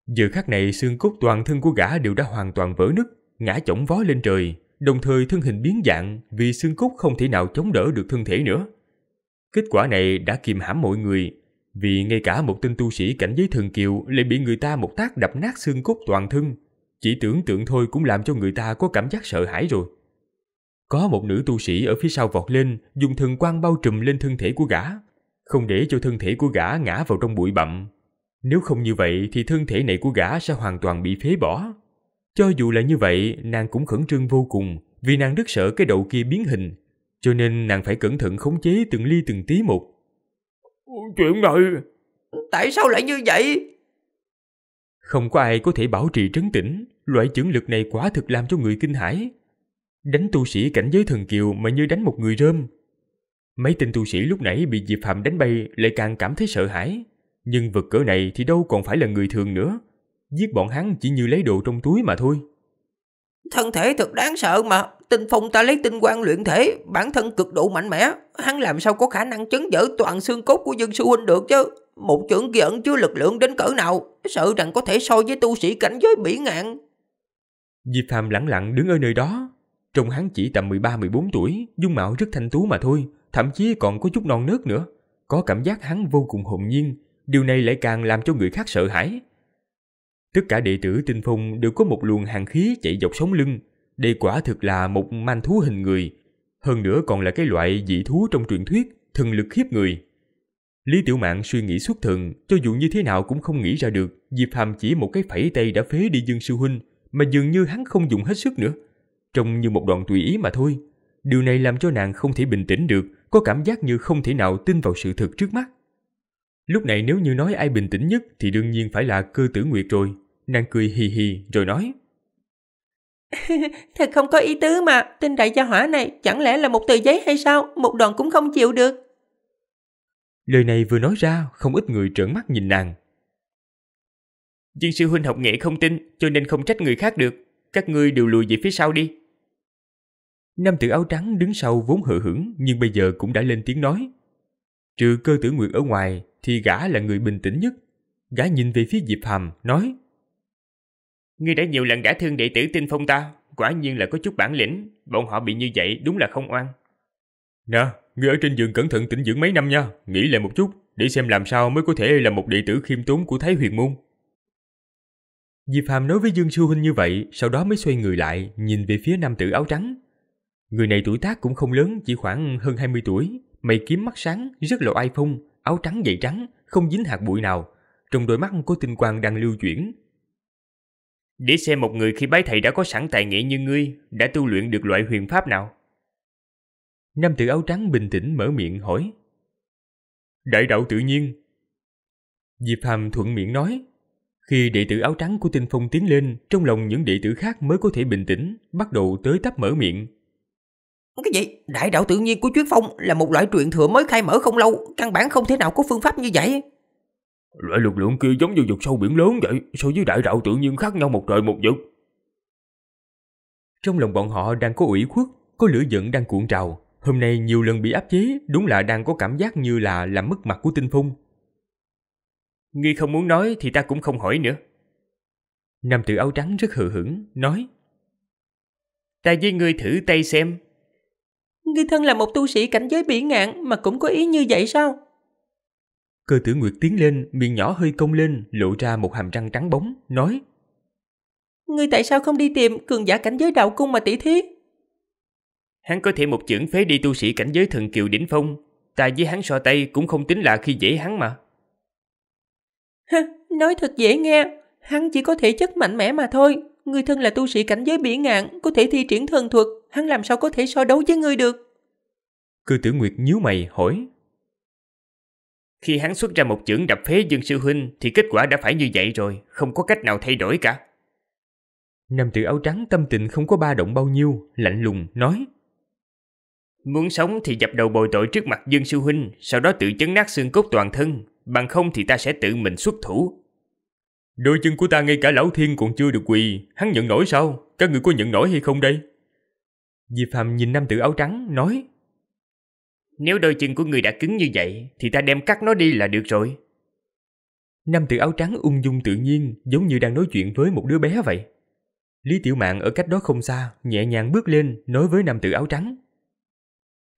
Giờ khắc này xương cốt toàn thân của gã đều đã hoàn toàn vỡ nứt, ngã chổng vó lên trời, đồng thời thân hình biến dạng vì xương cốt không thể nào chống đỡ được thân thể nữa. Kết quả này đã kìm hãm mọi người, vì ngay cả một tên tu sĩ cảnh giới thần kiều lại bị người ta một tác đập nát xương cốt toàn thân, chỉ tưởng tượng thôi cũng làm cho người ta có cảm giác sợ hãi rồi. Có một nữ tu sĩ ở phía sau vọt lên, dùng thần quang bao trùm lên thân thể của gã, không để cho thân thể của gã ngã vào trong bụi bặm. Nếu không như vậy thì thân thể này của gã sẽ hoàn toàn bị phế bỏ. Cho dù là như vậy, nàng cũng khẩn trương vô cùng, vì nàng rất sợ cái đầu kia biến hình, cho nên nàng phải cẩn thận khống chế từng ly từng tí một. Chuyện này... Tại sao lại như vậy? Không có ai có thể bảo trì trấn tĩnh, loại chưởng lực này quả thực làm cho người kinh hãi. Đánh tu sĩ cảnh giới thần kiều mà như đánh một người rơm. Mấy tên tu sĩ lúc nãy bị Diệp Phạm đánh bay lại càng cảm thấy sợ hãi. Nhưng vật cỡ này thì đâu còn phải là người thường nữa. Giết bọn hắn chỉ như lấy đồ trong túi mà thôi. Thân thể thật đáng sợ mà, tinh phong ta lấy tinh quang luyện thể, bản thân cực độ mạnh mẽ, hắn làm sao có khả năng chấn vỡ toàn xương cốt của dân Sư Huynh được chứ? Một trưởng kia ẩn chứa lực lượng đến cỡ nào, sợ rằng có thể so với tu sĩ cảnh giới bỉ ngạn. Diệp Phàm lặng lặng đứng ở nơi đó, trông hắn chỉ tầm 13-14 tuổi, dung mạo rất thanh tú mà thôi, thậm chí còn có chút non nớt nữa. Có cảm giác hắn vô cùng hồn nhiên, điều này lại càng làm cho người khác sợ hãi. Tất cả đệ tử tinh phong đều có một luồng hàng khí chạy dọc sống lưng. Đây quả thực là một man thú hình người. Hơn nữa còn là cái loại dị thú trong truyền thuyết, thần lực khiếp người. Lý Tiểu Mạn suy nghĩ xuất thần, cho dù như thế nào cũng không nghĩ ra được, Diệp Hàm chỉ một cái phẩy tay đã phế đi Dương Sư Huynh, mà dường như hắn không dùng hết sức nữa. Trông như một đoạn tùy ý mà thôi. Điều này làm cho nàng không thể bình tĩnh được, có cảm giác như không thể nào tin vào sự thật trước mắt. Lúc này nếu như nói ai bình tĩnh nhất thì đương nhiên phải là cơ tử nguyệt rồi. Nàng cười hì hì rồi nói. Thật không có ý tứ mà, tên đại gia hỏa này chẳng lẽ là một tờ giấy hay sao, một đoàn cũng không chịu được. Lời này vừa nói ra, không ít người trợn mắt nhìn nàng. Viên sư huynh học nghệ không tin, cho nên không trách người khác được. Các ngươi đều lùi về phía sau đi. Nam tử áo trắng đứng sau vốn hờ hững nhưng bây giờ cũng đã lên tiếng nói. Trừ cơ tử nguyệt ở ngoài, thì gã là người bình tĩnh nhất. Gã nhìn về phía Diệp Hàm, nói Ngươi đã nhiều lần gã thương đệ tử tinh phong ta, quả nhiên là có chút bản lĩnh, bọn họ bị như vậy đúng là không oan. Nè, ngươi ở trên giường cẩn thận tĩnh dưỡng mấy năm nha, nghĩ lại một chút, để xem làm sao mới có thể là một đệ tử khiêm tốn của Thái Huyền Môn. Diệp Hàm nói với Dương Sư Huynh như vậy, sau đó mới xoay người lại, nhìn về phía nam tử áo trắng. Người này tuổi tác cũng không lớn, chỉ khoảng hơn 20 tuổi, mày kiếm mắt sáng, rất là oai phong, áo trắng dày trắng, không dính hạt bụi nào, trong đôi mắt có tinh quang đang lưu chuyển. Để xem một người khi bái thầy đã có sẵn tài nghệ như ngươi, đã tu luyện được loại huyền pháp nào? Nam tử áo trắng bình tĩnh mở miệng hỏi. Đại đạo tự nhiên. Diệp Hàm thuận miệng nói. Khi đệ tử áo trắng của tinh phong tiến lên, trong lòng những đệ tử khác mới có thể bình tĩnh, bắt đầu tới tấp mở miệng. Cái gì? Đại đạo tự nhiên của Chuyết Phong là một loại truyện thừa mới khai mở không lâu, căn bản không thể nào có phương pháp như vậy. Loại lực lượng kia giống như vực sâu biển lớn vậy, so với đại đạo tự nhiên khác nhau một trời một vực. Trong lòng bọn họ đang có ủy khuất, có lửa giận đang cuộn trào. Hôm nay nhiều lần bị áp chế, đúng là đang có cảm giác như là làm mất mặt của tinh phung. Ngươi không muốn nói thì ta cũng không hỏi nữa. Nam tử áo trắng rất hờ hững, nói Ta với ngươi thử tay xem Ngươi thân là một tu sĩ cảnh giới bỉ ngạn mà cũng có ý như vậy sao? Cơ tử Nguyệt tiến lên, miệng nhỏ hơi cong lên, lộ ra một hàm răng trắng bóng, nói Ngươi tại sao không đi tìm cường giả cảnh giới đạo cung mà tỷ thí? Hắn có thể một chưởng phế đi tu sĩ cảnh giới thần kiều đỉnh phong, ta với hắn so tay cũng không tính là khi dễ hắn mà. nói thật dễ nghe, hắn chỉ có thể chất mạnh mẽ mà thôi. Người thân là tu sĩ cảnh giới bỉ ngạn, có thể thi triển thần thuật, hắn làm sao có thể so đấu với ngươi được? Cư tử Nguyệt nhíu mày hỏi. Khi hắn xuất ra một chưởng đập phế Dương Sư Huynh thì kết quả đã phải như vậy rồi, không có cách nào thay đổi cả. Nam tử áo trắng tâm tình không có ba động bao nhiêu, lạnh lùng, nói. Muốn sống thì dập đầu bồi tội trước mặt Dương Sư Huynh, sau đó tự chấn nát xương cốt toàn thân, bằng không thì ta sẽ tự mình xuất thủ. Đôi chân của ta ngay cả lão thiên còn chưa được quỳ, hắn nhận nổi sao? Các người có nhận nổi hay không đây? Diệp Hàm nhìn nam tử áo trắng, nói. Nếu đôi chân của người đã cứng như vậy Thì ta đem cắt nó đi là được rồi Nam tử áo trắng ung dung tự nhiên Giống như đang nói chuyện với một đứa bé vậy Lý Tiểu Mạn ở cách đó không xa Nhẹ nhàng bước lên nói với nam tử áo trắng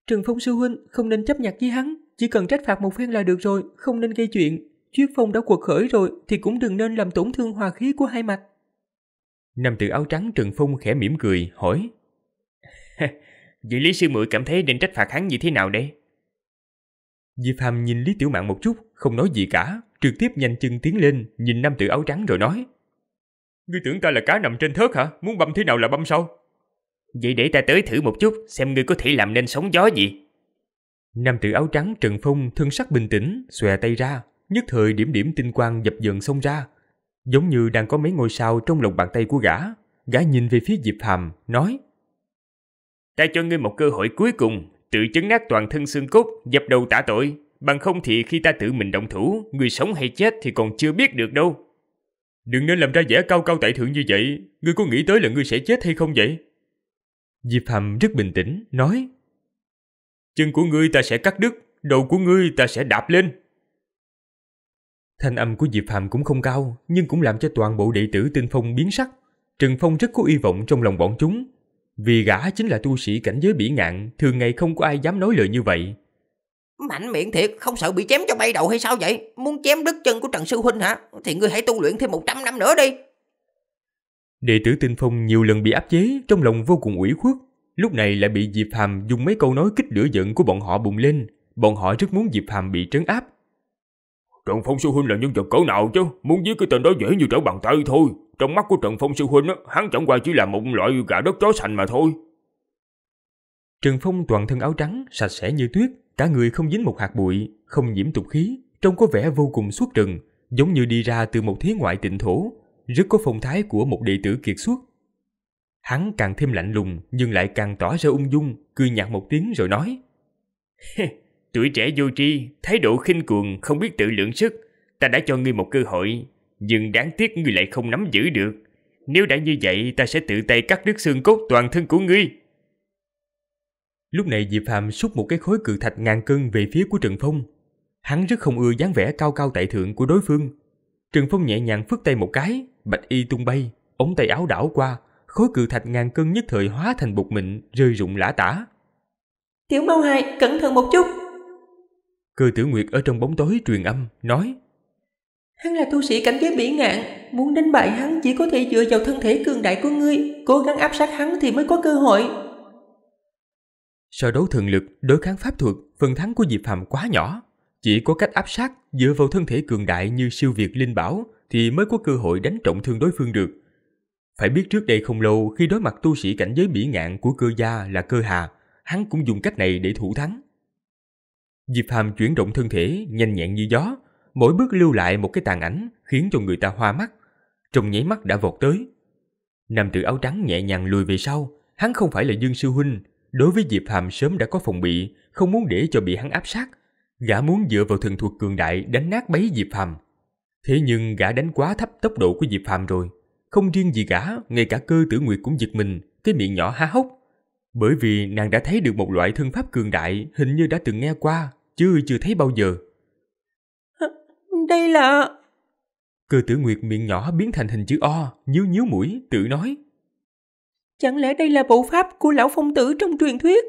Trần Phong Sư Huynh không nên chấp nhặt với hắn Chỉ cần trách phạt một phen là được rồi Không nên gây chuyện Chuyết phong đã quật khởi rồi Thì cũng đừng nên làm tổn thương hòa khí của hai mạch Nam tử áo trắng Trần Phong khẽ mỉm cười hỏi Vậy Lý Sư Mụi cảm thấy nên trách phạt hắn như thế nào đây? Diệp Hàm nhìn Lý Tiểu Mạn một chút, không nói gì cả, trực tiếp nhanh chân tiến lên, nhìn nam tử áo trắng rồi nói. Ngươi tưởng ta là cá nằm trên thớt hả? Muốn băm thế nào là băm sau? Vậy để ta tới thử một chút, xem ngươi có thể làm nên sóng gió gì. Nam tử áo trắng Trần Phong thân sắc bình tĩnh, xòe tay ra, nhất thời điểm điểm tinh quang dập dần xông ra. Giống như đang có mấy ngôi sao trong lòng bàn tay của gã. Gã nhìn về phía Diệp Hàm, nói ta cho ngươi một cơ hội cuối cùng, tự chấn nát toàn thân xương cốt, dập đầu tạ tội. Bằng không thì khi ta tự mình động thủ, người sống hay chết thì còn chưa biết được đâu. Đừng nên làm ra vẻ cao cao tại thượng như vậy, ngươi có nghĩ tới là ngươi sẽ chết hay không vậy? Diệp Hàm rất bình tĩnh, nói Chân của ngươi ta sẽ cắt đứt, đầu của ngươi ta sẽ đạp lên. Thanh âm của Diệp Hàm cũng không cao, nhưng cũng làm cho toàn bộ đệ tử Tinh Phong biến sắc. Trần Phong rất có hy vọng trong lòng bọn chúng, vì gã chính là tu sĩ cảnh giới bỉ ngạn, thường ngày không có ai dám nói lời như vậy. Mạnh miệng thiệt, không sợ bị chém cho bay đầu hay sao vậy? Muốn chém đứt chân của Trần Sư Huynh hả? Thì ngươi hãy tu luyện thêm 100 năm nữa đi. Đệ tử Tinh Phong nhiều lần bị áp chế, trong lòng vô cùng ủy khuất. Lúc này lại bị Diệp Hàm dùng mấy câu nói kích lửa giận của bọn họ bùng lên. Bọn họ rất muốn Diệp Hàm bị trấn áp. Trần Phong Sư Huynh là nhân vật cỡ nào chứ? Muốn giết cái tên đó dễ như trở bàn tay thôi. Trong mắt của Trần Phong sư huynh, hắn chẳng qua chỉ là một loại gà đất chó sành mà thôi. Trần Phong toàn thân áo trắng, sạch sẽ như tuyết, cả người không dính một hạt bụi, không nhiễm tục khí, trông có vẻ vô cùng xuất trần, giống như đi ra từ một thế ngoại tịnh thổ, rất có phong thái của một đệ tử kiệt xuất. Hắn càng thêm lạnh lùng nhưng lại càng tỏ ra ung dung, cười nhạt một tiếng rồi nói. Tuổi trẻ vô tri, thái độ khinh cuồng, không biết tự lượng sức, ta đã cho ngươi một cơ hội, nhưng đáng tiếc ngươi lại không nắm giữ được Nếu đã như vậy ta sẽ tự tay cắt đứt xương cốt toàn thân của ngươi Lúc này Diệp Phạm xúc một cái khối cự thạch ngàn cân về phía của Trần Phong Hắn rất không ưa dáng vẻ cao cao tại thượng của đối phương Trần Phong nhẹ nhàng phất tay một cái Bạch y tung bay Ống tay áo đảo qua Khối cự thạch ngàn cân nhất thời hóa thành bột mịn Rơi rụng lã tả Tiểu mau hai cẩn thận một chút Cơ tử Nguyệt ở trong bóng tối truyền âm Nói Hắn là tu sĩ cảnh giới bỉ ngạn, muốn đánh bại hắn chỉ có thể dựa vào thân thể cường đại của ngươi, cố gắng áp sát hắn thì mới có cơ hội. so đấu thường lực, đối kháng pháp thuật, phần thắng của Diệp Phàm quá nhỏ. Chỉ có cách áp sát dựa vào thân thể cường đại như siêu việt linh bảo thì mới có cơ hội đánh trọng thương đối phương được. Phải biết trước đây không lâu khi đối mặt tu sĩ cảnh giới bỉ ngạn của cơ gia là cơ hà, hắn cũng dùng cách này để thủ thắng. Diệp Phàm chuyển động thân thể nhanh nhẹn như gió, mỗi bước lưu lại một cái tàn ảnh khiến cho người ta hoa mắt, trong nháy mắt đã vọt tới. Nam tử áo trắng nhẹ nhàng lùi về sau, hắn không phải là Dương Sư Huynh, đối với Diệp Hàm sớm đã có phòng bị, không muốn để cho bị hắn áp sát. Gã muốn dựa vào thần thuật cường đại đánh nát bấy Diệp Hàm. Thế nhưng gã đánh quá thấp tốc độ của Diệp Hàm rồi. Không riêng gì gã, ngay cả cơ tử nguyệt cũng giật mình, cái miệng nhỏ há hốc. Bởi vì nàng đã thấy được một loại thân pháp cường đại hình như đã từng nghe qua, chứ chưa thấy bao giờ đây là... Cơ tử nguyệt miệng nhỏ biến thành hình chữ O, nhíu nhíu mũi, tự nói. Chẳng lẽ đây là bộ pháp của lão phong tử trong truyền thuyết?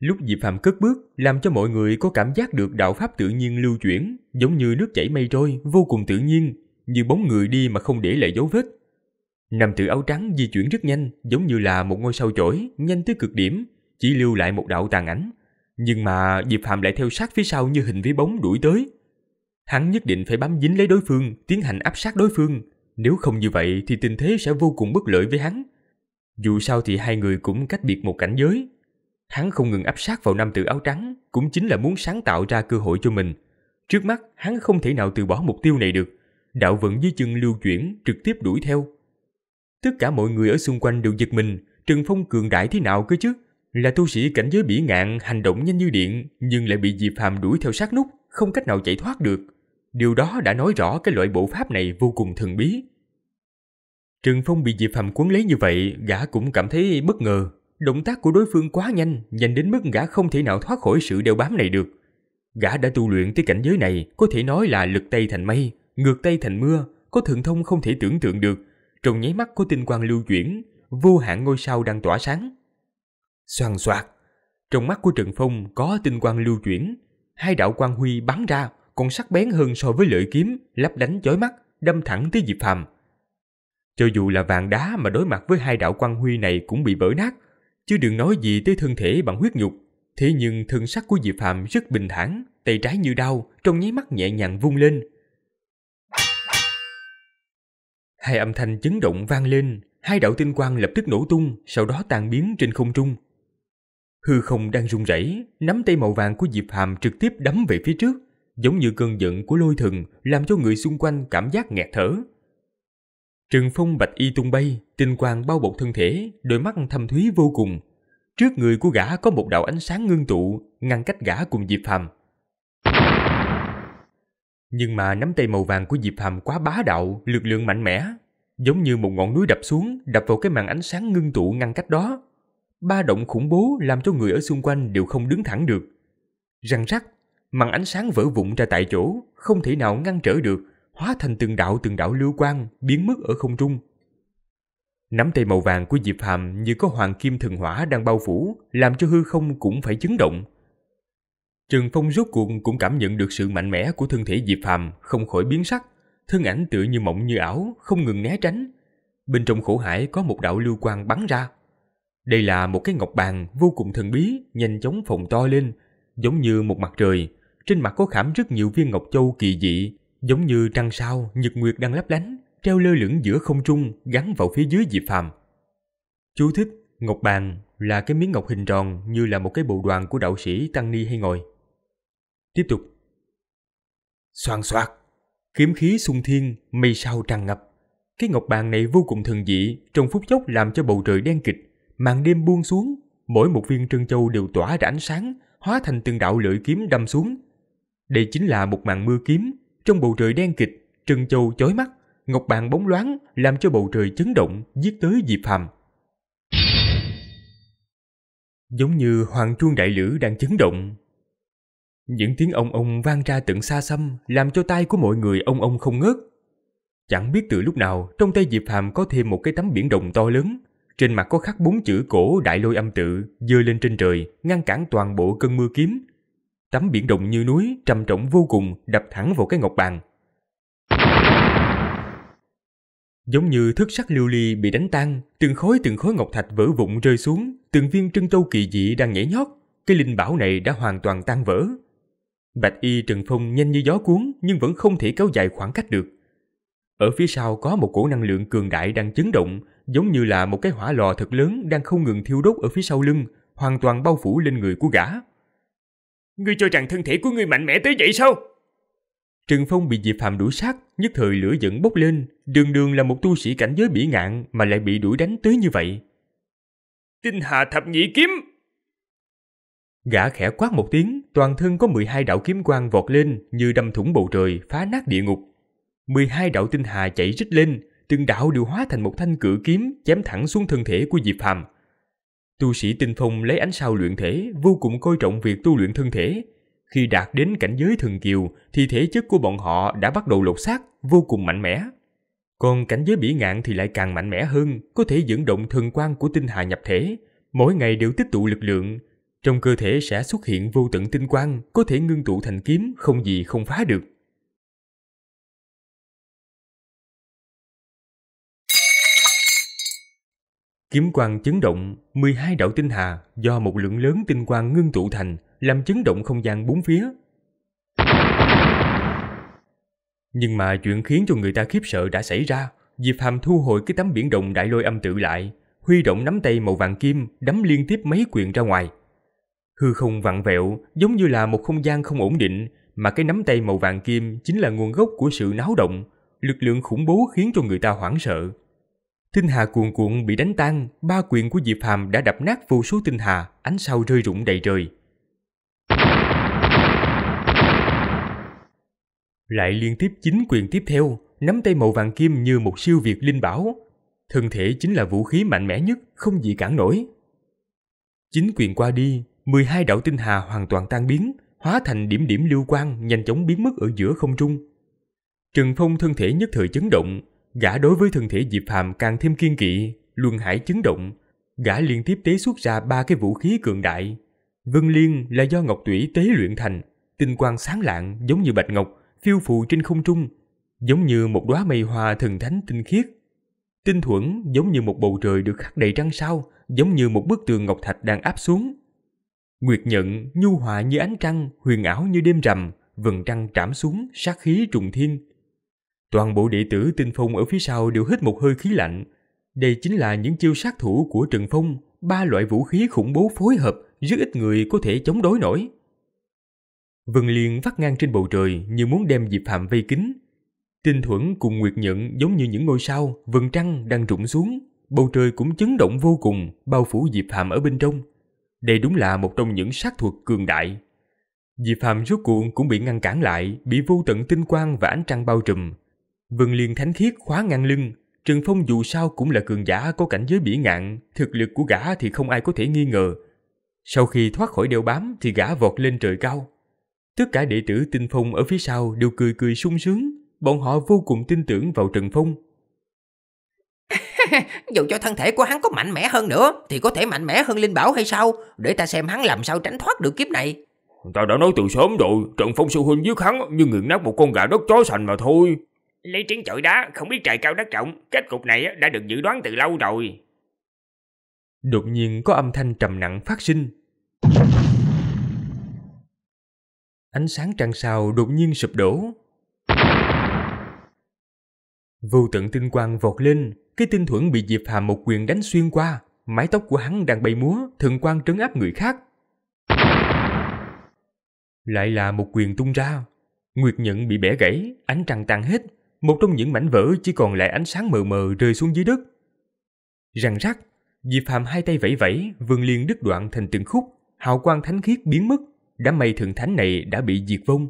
Lúc Diệp Phạm cất bước, làm cho mọi người có cảm giác được đạo pháp tự nhiên lưu chuyển, giống như nước chảy mây trôi, vô cùng tự nhiên, như bóng người đi mà không để lại dấu vết. Nam tử áo trắng di chuyển rất nhanh, giống như là một ngôi sao chổi, nhanh tới cực điểm, chỉ lưu lại một đạo tàn ảnh. Nhưng mà Diệp Phạm lại theo sát phía sau như hình với bóng đuổi tới. Hắn nhất định phải bám dính lấy đối phương, tiến hành áp sát đối phương. Nếu không như vậy thì tình thế sẽ vô cùng bất lợi với hắn. Dù sao thì hai người cũng cách biệt một cảnh giới. Hắn không ngừng áp sát vào nam tử áo trắng, cũng chính là muốn sáng tạo ra cơ hội cho mình. Trước mắt, hắn không thể nào từ bỏ mục tiêu này được. Đạo vận dưới chân lưu chuyển, trực tiếp đuổi theo. Tất cả mọi người ở xung quanh đều giật mình, Trần Phong cường đại thế nào cơ chứ? Là tu sĩ cảnh giới bỉ ngạn, hành động nhanh như điện, nhưng lại bị Diệp Hàm đuổi theo sát nút, không cách nào chạy thoát được. Điều đó đã nói rõ cái loại bộ pháp này vô cùng thần bí. Trừng Phong bị Diệp phàm cuốn lấy như vậy, gã cũng cảm thấy bất ngờ. Động tác của đối phương quá nhanh, nhanh đến mức gã không thể nào thoát khỏi sự đeo bám này được. Gã đã tu luyện tới cảnh giới này, có thể nói là lực tay thành mây, ngược tay thành mưa, có thượng thông không thể tưởng tượng được. Trong nháy mắt có tinh quang lưu chuyển, vô hạn ngôi sao đang tỏa sáng. Xoàn xoạt, trong mắt của Trừng Phong có tinh quang lưu chuyển, hai đạo quang huy bắn ra, còn sắc bén hơn so với lưỡi kiếm, lắp đánh chói mắt, đâm thẳng tới Diệp Phàm. Cho dù là vàng đá mà đối mặt với hai đạo quan huy này cũng bị vỡ nát, chứ đừng nói gì tới thân thể bằng huyết nhục. Thế nhưng thân sắc của Diệp Phàm rất bình thản, tay trái như đau, trong nháy mắt nhẹ nhàng vung lên. Hai âm thanh chấn động vang lên, hai đạo tinh quang lập tức nổ tung, sau đó tan biến trên không trung. Hư không đang run rẩy, nắm tay màu vàng của Diệp Hàm trực tiếp đấm về phía trước giống như cơn giận của lôi thần làm cho người xung quanh cảm giác nghẹt thở. Trừng phong bạch y tung bay, tinh quang bao bọc thân thể, đôi mắt thâm thúy vô cùng. Trước người của gã có một đạo ánh sáng ngưng tụ, ngăn cách gã cùng Diệp Phàm. Nhưng mà nắm tay màu vàng của Diệp Phàm quá bá đạo, lực lượng mạnh mẽ, giống như một ngọn núi đập xuống, đập vào cái màn ánh sáng ngưng tụ ngăn cách đó. Ba động khủng bố làm cho người ở xung quanh đều không đứng thẳng được. Răng rắc, màn ánh sáng vỡ vụn ra tại chỗ, không thể nào ngăn trở được, hóa thành từng đạo từng đạo lưu quang biến mất ở không trung. Nắm tay màu vàng của Diệp Hàm như có hoàng kim thần hỏa đang bao phủ, làm cho hư không cũng phải chấn động. Trần Phong rốt cuộc cũng cảm nhận được sự mạnh mẽ của thân thể Diệp Hàm, không khỏi biến sắc, thân ảnh tựa như mộng như ảo, không ngừng né tránh. Bên trong khổ hải có một đạo lưu quang bắn ra. Đây là một cái ngọc bàn vô cùng thần bí, nhanh chóng phồng to lên, giống như một mặt trời, trên mặt có khảm rất nhiều viên ngọc châu kỳ dị, giống như trăng sao, nhật nguyệt đang lấp lánh, treo lơ lửng giữa không trung, gắn vào phía dưới Diệp Phàm. Chú thích, ngọc bàn là cái miếng ngọc hình tròn như là một cái bộ đoàn của đạo sĩ Tăng Ni hay ngồi. Tiếp tục. Xoan xoạt, kiếm khí xung thiên, mây sao tràn ngập. Cái ngọc bàn này vô cùng thần dị, trong phút chốc làm cho bầu trời đen kịch, màn đêm buông xuống, mỗi một viên trân châu đều tỏa ra ánh sáng, hóa thành từng đạo lưỡi kiếm đâm xuống, đây chính là một màn mưa kiếm, trong bầu trời đen kịch, trân châu chói mắt, ngọc bàn bóng loáng làm cho bầu trời chấn động, giết tới Diệp Phàm. Giống như hoàng chuông đại lửa đang chấn động. Những tiếng ông ông vang ra tận xa xăm, làm cho tai của mọi người ông ông không ngớt. Chẳng biết từ lúc nào, trong tay Diệp hàm có thêm một cái tấm biển đồng to lớn, trên mặt có khắc bốn chữ cổ đại lôi âm tự, dơ lên trên trời, ngăn cản toàn bộ cơn mưa kiếm, Tấm biển động như núi, trầm trọng vô cùng, đập thẳng vào cái ngọc bàn. Giống như thức sắc lưu ly bị đánh tan, từng khối từng khối ngọc thạch vỡ vụn rơi xuống, từng viên trân châu kỳ dị đang nhảy nhót, cái linh bảo này đã hoàn toàn tan vỡ. Bạch y Trần Phong nhanh như gió cuốn nhưng vẫn không thể kéo dài khoảng cách được. Ở phía sau có một cổ năng lượng cường đại đang chấn động, giống như là một cái hỏa lò thật lớn đang không ngừng thiêu đốt ở phía sau lưng, hoàn toàn bao phủ lên người của gã. Ngươi cho rằng thân thể của ngươi mạnh mẽ tới vậy sao? Trừng Phong bị Diệp Phạm đuổi sát, nhất thời lửa giận bốc lên, đường đường là một tu sĩ cảnh giới bỉ ngạn mà lại bị đuổi đánh tới như vậy. Tinh Hà Thập Nhị Kiếm Gã khẽ quát một tiếng, toàn thân có 12 đạo kiếm quang vọt lên như đâm thủng bầu trời, phá nát địa ngục. 12 đạo tinh hà chạy rít lên, từng đạo đều hóa thành một thanh cự kiếm chém thẳng xuống thân thể của Diệp Phàm tu sĩ tinh phong lấy ánh sao luyện thể vô cùng coi trọng việc tu luyện thân thể. Khi đạt đến cảnh giới thần kiều thì thể chất của bọn họ đã bắt đầu lột xác, vô cùng mạnh mẽ. Còn cảnh giới bỉ ngạn thì lại càng mạnh mẽ hơn, có thể dẫn động thần quan của tinh hà nhập thể. Mỗi ngày đều tích tụ lực lượng, trong cơ thể sẽ xuất hiện vô tận tinh quang, có thể ngưng tụ thành kiếm, không gì không phá được. Kiếm quang chấn động, 12 đạo tinh hà do một lượng lớn tinh quang ngưng tụ thành, làm chấn động không gian bốn phía. Nhưng mà chuyện khiến cho người ta khiếp sợ đã xảy ra. Diệp Hàm thu hồi cái tấm biển động đại lôi âm tự lại, huy động nắm tay màu vàng kim đấm liên tiếp mấy quyền ra ngoài. Hư không vặn vẹo, giống như là một không gian không ổn định, mà cái nắm tay màu vàng kim chính là nguồn gốc của sự náo động, lực lượng khủng bố khiến cho người ta hoảng sợ. Tinh hà cuồn cuộn bị đánh tan, ba quyền của Diệp Hàm đã đập nát vô số tinh hà, ánh sao rơi rụng đầy trời. Lại liên tiếp chín quyền tiếp theo, nắm tay màu vàng kim như một siêu việt linh bảo. Thân thể chính là vũ khí mạnh mẽ nhất, không gì cản nổi. Chín quyền qua đi, 12 đạo tinh hà hoàn toàn tan biến, hóa thành điểm điểm lưu quang nhanh chóng biến mất ở giữa không trung. Trần Phong thân thể nhất thời chấn động, Gã đối với thân thể Diệp hàm càng thêm kiên kỵ, luân hải chấn động, gã liên tiếp tế xuất ra ba cái vũ khí cường đại. Vân Liên là do Ngọc Tủy tế luyện thành, tinh quang sáng lạng giống như bạch ngọc, phiêu phù trên không trung, giống như một đóa mây hoa thần thánh tinh khiết. Tinh thuẫn giống như một bầu trời được khắc đầy trăng sao, giống như một bức tường ngọc thạch đang áp xuống. Nguyệt nhận, nhu hòa như ánh trăng, huyền ảo như đêm rằm, vầng trăng trảm xuống, sát khí trùng thiên. Toàn bộ đệ tử tinh phong ở phía sau đều hít một hơi khí lạnh. Đây chính là những chiêu sát thủ của Trần Phong, ba loại vũ khí khủng bố phối hợp rất ít người có thể chống đối nổi. Vân Liên vắt ngang trên bầu trời như muốn đem Diệp Phạm vây kín. Tinh Thuẫn cùng Nguyệt Nhận giống như những ngôi sao, vầng trăng đang rụng xuống, bầu trời cũng chấn động vô cùng, bao phủ Diệp Phạm ở bên trong. Đây đúng là một trong những sát thuật cường đại. Diệp Phạm rốt cuộc cũng bị ngăn cản lại, bị vô tận tinh quang và ánh trăng bao trùm, Vân Liên Thánh Khiết khóa ngang lưng, Trần Phong dù sao cũng là cường giả có cảnh giới bỉ ngạn, thực lực của gã thì không ai có thể nghi ngờ. Sau khi thoát khỏi đeo bám thì gã vọt lên trời cao. Tất cả đệ tử tinh phong ở phía sau đều cười cười sung sướng, bọn họ vô cùng tin tưởng vào Trần Phong. Dù cho thân thể của hắn có mạnh mẽ hơn nữa thì có thể mạnh mẽ hơn Linh Bảo hay sao? Để ta xem hắn làm sao tránh thoát được kiếp này. Ta đã nói từ sớm rồi, Trần Phong sư huynh giết hắn như nghiền nát một con gà đất chó sành mà thôi. Lấy trứng chọi đá không biết trời cao đất rộng, kết cục này đã được dự đoán từ lâu rồi. Đột nhiên có âm thanh trầm nặng phát sinh. Ánh sáng trăng sao đột nhiên sụp đổ. Vô tận tinh quang vọt lên, cái tinh thuẫn bị Diệp Hà một quyền đánh xuyên qua, mái tóc của hắn đang bay múa, thượng quan trấn áp người khác. Lại là một quyền tung ra, Nguyệt nhận bị bẻ gãy, ánh trăng tan hết, một trong những mảnh vỡ chỉ còn lại ánh sáng mờ mờ rơi xuống dưới đất. Răng rắc, Diệp Phàm hai tay vẫy vẫy, vươn liền đứt đoạn thành từng khúc, hào quang thánh khiết biến mất, đám mây thượng thánh này đã bị diệt vong.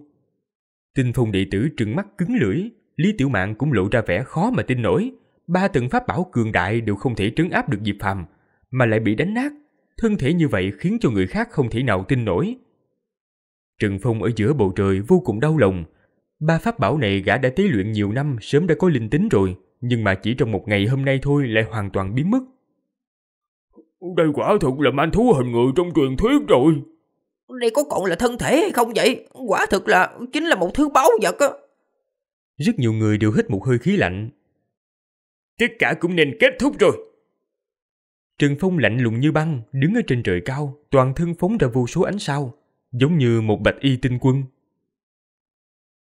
Tinh phùng đệ tử trừng mắt cứng lưỡi, Lý Tiểu Mạn cũng lộ ra vẻ khó mà tin nổi, ba tầng pháp bảo cường đại đều không thể trấn áp được Diệp Phàm, mà lại bị đánh nát, thân thể như vậy khiến cho người khác không thể nào tin nổi. Trừng Phong ở giữa bầu trời vô cùng đau lòng, Ba pháp bảo này gã đã tế luyện nhiều năm sớm đã có linh tính rồi, nhưng mà chỉ trong một ngày hôm nay thôi lại hoàn toàn biến mất. Đây quả thực là manh thú hình người trong truyền thuyết rồi. Đây có còn là thân thể hay không vậy? Quả thực là chính là một thứ báu vật á. Rất nhiều người đều hít một hơi khí lạnh. Tất cả cũng nên kết thúc rồi. Trần Phong lạnh lùng như băng, đứng ở trên trời cao, toàn thân phóng ra vô số ánh sao, giống như một bạch y tinh quân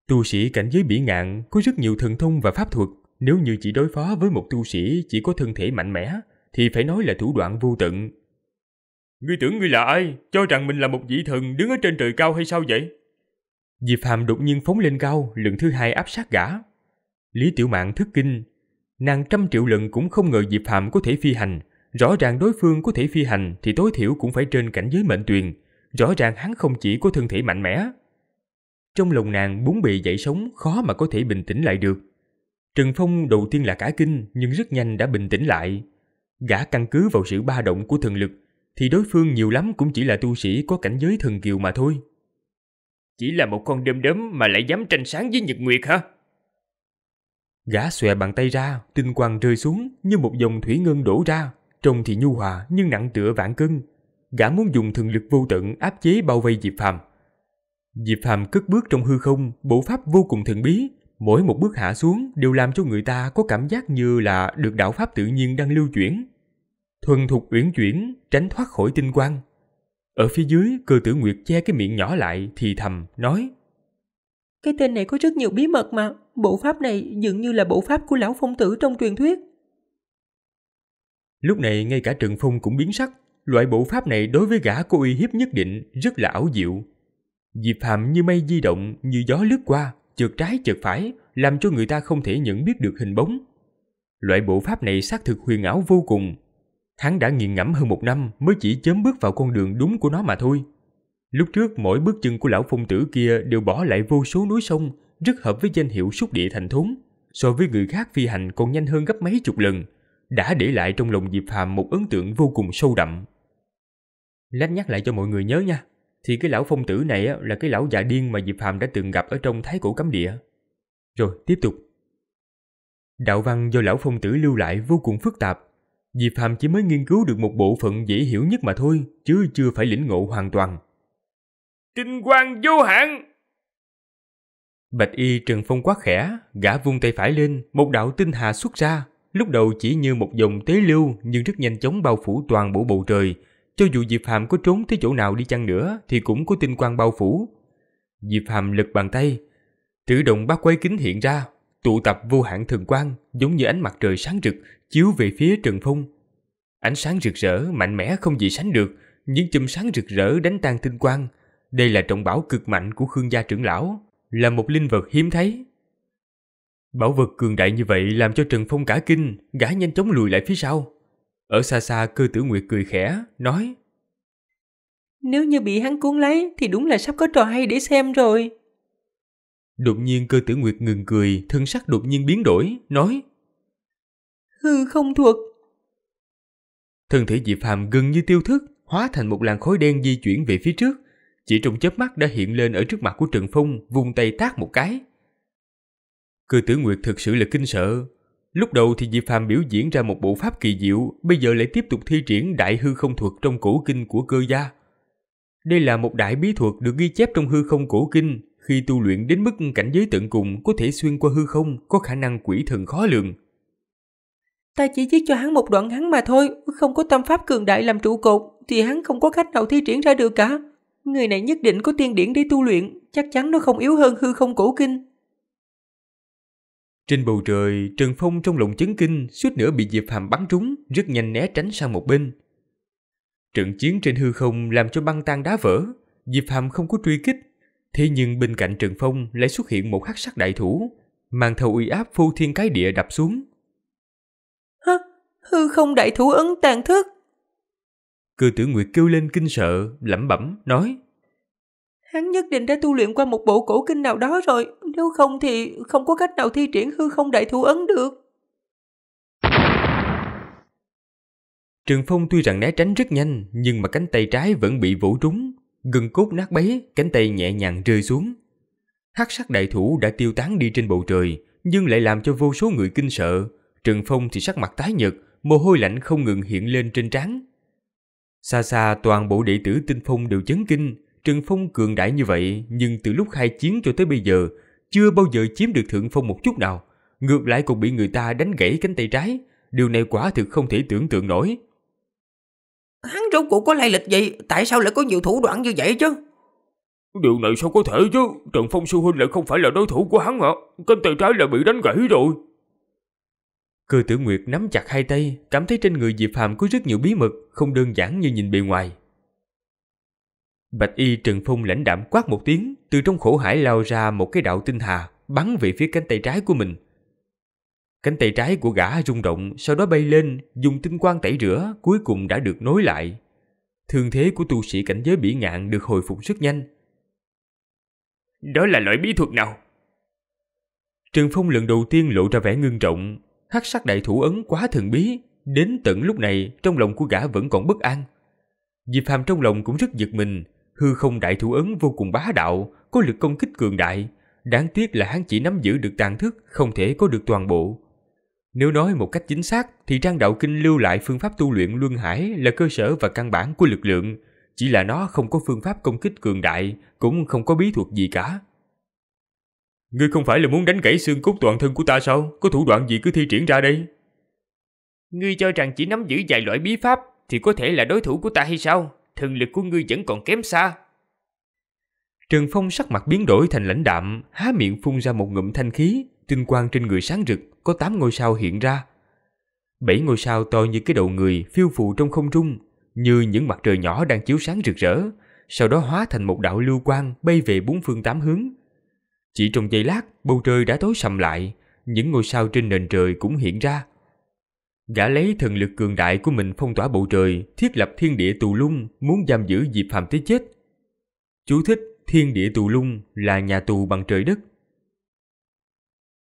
Tu sĩ cảnh giới bỉ ngạn có rất nhiều thần thông và pháp thuật. Nếu như chỉ đối phó với một tu sĩ chỉ có thân thể mạnh mẽ, thì phải nói là thủ đoạn vô tận. Ngươi tưởng ngươi là ai? Cho rằng mình là một vị thần đứng ở trên trời cao hay sao vậy? Diệp Phàm đột nhiên phóng lên cao, lần thứ hai áp sát gã. Lý Tiểu Mạn thức kinh, nàng trăm triệu lần cũng không ngờ Diệp Phàm có thể phi hành, rõ ràng đối phương có thể phi hành thì tối thiểu cũng phải trên cảnh giới mệnh tuyền, rõ ràng hắn không chỉ có thân thể mạnh mẽ, trong lòng nàng bốn bị dậy sống khó mà có thể bình tĩnh lại được. Trần Phong đầu tiên là cả kinh nhưng rất nhanh đã bình tĩnh lại. Gã căn cứ vào sự ba động của thần lực thì đối phương nhiều lắm cũng chỉ là tu sĩ có cảnh giới thần kiều mà thôi. Chỉ là một con đom đóm mà lại dám tranh sáng với Nhật Nguyệt hả? Gã xòe bàn tay ra, tinh quang rơi xuống như một dòng thủy ngân đổ ra, trông thì nhu hòa nhưng nặng tựa vạn cân. Gã muốn dùng thần lực vô tận áp chế bao vây Diệp Phàm, Diệp Phàm cất bước trong hư không, bộ pháp vô cùng thần bí, mỗi một bước hạ xuống đều làm cho người ta có cảm giác như là được đạo pháp tự nhiên đang lưu chuyển. Thuần thục uyển chuyển, tránh thoát khỏi tinh quang. Ở phía dưới, cơ tử Nguyệt che cái miệng nhỏ lại thì thầm, nói Cái tên này có rất nhiều bí mật mà, bộ pháp này dường như là bộ pháp của lão phong tử trong truyền thuyết. Lúc này ngay cả Trần Phong cũng biến sắc, loại bộ pháp này đối với gã Cô uy hiếp nhất định, rất là ảo diệu, Diệp Phạm như mây di động, như gió lướt qua, chợt trái chợt phải, làm cho người ta không thể nhận biết được hình bóng. Loại bộ pháp này xác thực huyền ảo vô cùng. Hắn đã nghiền ngẫm hơn một năm mới chỉ chớm bước vào con đường đúng của nó mà thôi. Lúc trước mỗi bước chân của lão phong tử kia đều bỏ lại vô số núi sông, rất hợp với danh hiệu xúc địa thành thốn. So với người khác phi hành còn nhanh hơn gấp mấy chục lần, đã để lại trong lòng Diệp Phạm một ấn tượng vô cùng sâu đậm. Lát nhắc lại cho mọi người nhớ nha, thì cái lão phong tử này là cái lão già điên mà Diệp Phạm đã từng gặp ở trong thái cổ cấm địa. Rồi tiếp tục. Đạo văn do lão phong tử lưu lại vô cùng phức tạp. Diệp Phạm chỉ mới nghiên cứu được một bộ phận dễ hiểu nhất mà thôi, chứ chưa phải lĩnh ngộ hoàn toàn. Tinh quang vô hạn! Bạch y Trần Phong quát khẽ, gã vung tay phải lên, một đạo tinh hà xuất ra. Lúc đầu chỉ như một dòng tế lưu nhưng rất nhanh chóng bao phủ toàn bộ bầu trời, cho dù Diệp Hàm có trốn tới chỗ nào đi chăng nữa thì cũng có tinh quang bao phủ. Diệp Hàm lực bàn tay, tự động bát quái kính hiện ra, tụ tập vô hạn thần quang giống như ánh mặt trời sáng rực chiếu về phía Trần Phong. Ánh sáng rực rỡ mạnh mẽ không gì sánh được, những chùm sáng rực rỡ đánh tan tinh quang. Đây là trọng bảo cực mạnh của Khương gia trưởng lão, là một linh vật hiếm thấy. Bảo vật cường đại như vậy làm cho Trần Phong cả kinh, gã nhanh chóng lùi lại phía sau. Ở xa xa cư tử nguyệt cười khẽ, nói Nếu như bị hắn cuốn lấy thì đúng là sắp có trò hay để xem rồi. Đột nhiên cơ tử nguyệt ngừng cười, thân sắc đột nhiên biến đổi, nói Hư không thuộc. Thân thể dị Phàm gần như tiêu thức, hóa thành một làn khói đen di chuyển về phía trước. Chỉ trong chớp mắt đã hiện lên ở trước mặt của Trần Phong, vung tay tát một cái. Cơ tử nguyệt thực sự là kinh sợ, Lúc đầu thì Diệp Phàm biểu diễn ra một bộ pháp kỳ diệu, bây giờ lại tiếp tục thi triển đại hư không thuật trong cổ kinh của cơ gia. Đây là một đại bí thuật được ghi chép trong hư không cổ kinh, khi tu luyện đến mức cảnh giới tận cùng có thể xuyên qua hư không, có khả năng quỷ thần khó lường. Ta chỉ viết cho hắn một đoạn hắn mà thôi, không có tâm pháp cường đại làm trụ cột thì hắn không có cách nào thi triển ra được cả. Người này nhất định có tiên điển để tu luyện, chắc chắn nó không yếu hơn hư không cổ kinh. Trên bầu trời, Trần Phong trong lòng chấn kinh suýt nữa bị Diệp Hàm bắn trúng, rất nhanh né tránh sang một bên. Trận chiến trên hư không làm cho băng tan đá vỡ, Diệp Hàm không có truy kích. Thế nhưng bên cạnh Trần Phong lại xuất hiện một hắc sắc đại thủ, mang thầu uy áp phu thiên cái địa đập xuống. Hả? Hư không đại thủ ấn tàn thức? Cư tử Nguyệt kêu lên kinh sợ, lẩm bẩm, nói. Hắn nhất định đã tu luyện qua một bộ cổ kinh nào đó rồi, nếu không thì không có cách nào thi triển hư không đại thủ ấn được. Trường Phong tuy rằng né tránh rất nhanh, nhưng mà cánh tay trái vẫn bị vũ trúng. Gừng cốt nát bấy, cánh tay nhẹ nhàng rơi xuống. Hắc sắc đại thủ đã tiêu tán đi trên bầu trời, nhưng lại làm cho vô số người kinh sợ. Trường Phong thì sắc mặt tái nhợt, mồ hôi lạnh không ngừng hiện lên trên trán. Xa xa toàn bộ đệ tử tinh phong đều chấn kinh, Trần Phong cường đại như vậy nhưng từ lúc khai chiến cho tới bây giờ chưa bao giờ chiếm được thượng phong một chút nào, ngược lại còn bị người ta đánh gãy cánh tay trái, điều này quả thực không thể tưởng tượng nổi. Hắn rốt cuộc có lai lịch gì, tại sao lại có nhiều thủ đoạn như vậy chứ? Điều này sao có thể chứ, Trần Phong sư huynh lại không phải là đối thủ của hắn ạ, cánh tay trái lại bị đánh gãy rồi. Cơ tử Nguyệt nắm chặt hai tay, cảm thấy trên người Diệp Hàm có rất nhiều bí mật, không đơn giản như nhìn bề ngoài. Bạch y Trần Phong lãnh đạm quát một tiếng, từ trong khổ hải lao ra một cái đạo tinh hà, bắn về phía cánh tay trái của mình. Cánh tay trái của gã rung động, sau đó bay lên, dùng tinh quang tẩy rửa, cuối cùng đã được nối lại. Thương thế của tu sĩ cảnh giới bỉ ngạn được hồi phục rất nhanh. Đó là loại bí thuật nào? Trần Phong lần đầu tiên lộ ra vẻ ngưng trọng, hắc sắc đại thủ ấn quá thần bí, đến tận lúc này trong lòng của gã vẫn còn bất an. Diệp Phạm trong lòng cũng rất giật mình, Hư không đại thủ ấn vô cùng bá đạo, có lực công kích cường đại. Đáng tiếc là hắn chỉ nắm giữ được tàn thức, không thể có được toàn bộ. Nếu nói một cách chính xác thì trang đạo kinh lưu lại phương pháp tu luyện luân hải là cơ sở và căn bản của lực lượng, chỉ là nó không có phương pháp công kích cường đại, cũng không có bí thuật gì cả. Ngươi không phải là muốn đánh gãy xương cốt toàn thân của ta sao? Có thủ đoạn gì cứ thi triển ra đây? Ngươi cho rằng chỉ nắm giữ vài loại bí pháp thì có thể là đối thủ của ta hay sao? thần lực của ngươi vẫn còn kém xa. Trần Phong sắc mặt biến đổi thành lãnh đạm, há miệng phun ra một ngụm thanh khí, tinh quang trên người sáng rực, có 8 ngôi sao hiện ra. Bảy ngôi sao to như cái đầu người phiêu phù trong không trung, như những mặt trời nhỏ đang chiếu sáng rực rỡ, sau đó hóa thành một đạo lưu quang bay về bốn phương tám hướng. Chỉ trong giây lát, bầu trời đã tối sầm lại, những ngôi sao trên nền trời cũng hiện ra, Gã lấy thần lực cường đại của mình phong tỏa bầu trời, thiết lập thiên địa tù lung, muốn giam giữ Diệp phạm tới chết. Chú thích thiên địa tù lung là nhà tù bằng trời đất.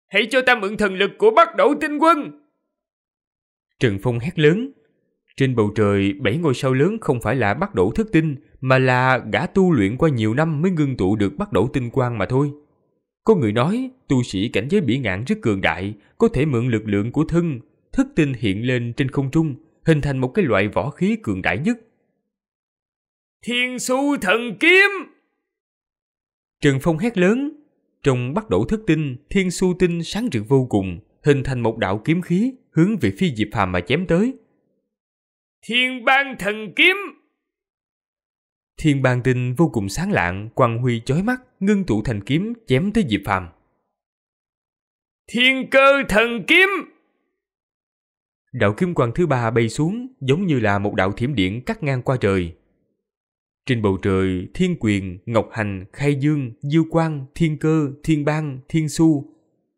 Hãy cho ta mượn thần lực của bắt đổ tinh quân! Trần Phong hét lớn. Trên bầu trời, bảy ngôi sao lớn không phải là bắt đổ thức tinh, mà là gã tu luyện qua nhiều năm mới ngưng tụ được bắt đổ tinh quang mà thôi. Có người nói, tu sĩ cảnh giới bỉ ngạn rất cường đại, có thể mượn lực lượng của thân thất tinh hiện lên trên không trung, hình thành một cái loại võ khí cường đại nhất. Thiên su thần kiếm! Trần Phong hét lớn, trong bắt đổ thất tinh, thiên su tinh sáng rực vô cùng, hình thành một đạo kiếm khí hướng về phi diệp phàm mà chém tới. Thiên bang thần kiếm! Thiên bang tinh vô cùng sáng lạng, quang huy chói mắt, ngưng tụ thành kiếm chém tới diệp phàm. Thiên cơ thần kiếm! Đạo kim quang thứ ba bay xuống giống như là một đạo thiểm điện cắt ngang qua trời. Trên bầu trời, thiên quyền, ngọc hành, khai dương, diêu quang, thiên cơ, thiên bang, thiên su.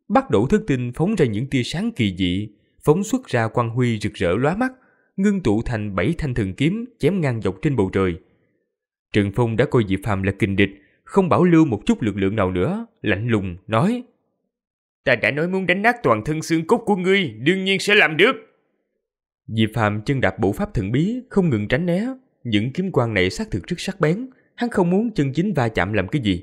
Bắt đổ thức tinh phóng ra những tia sáng kỳ dị, phóng xuất ra quang huy rực rỡ lóa mắt, ngưng tụ thành bảy thanh thần kiếm chém ngang dọc trên bầu trời. Trần Phong đã coi Diệp Phàm là kình địch, không bảo lưu một chút lực lượng nào nữa, lạnh lùng nói: "Ta đã nói muốn đánh nát toàn thân xương cốt của ngươi, đương nhiên sẽ làm được." Diệp Phạm chân đạp bộ pháp thần bí, không ngừng tránh né. Những kiếm quan này xác thực rất sắc bén, hắn không muốn chân chính va chạm làm cái gì.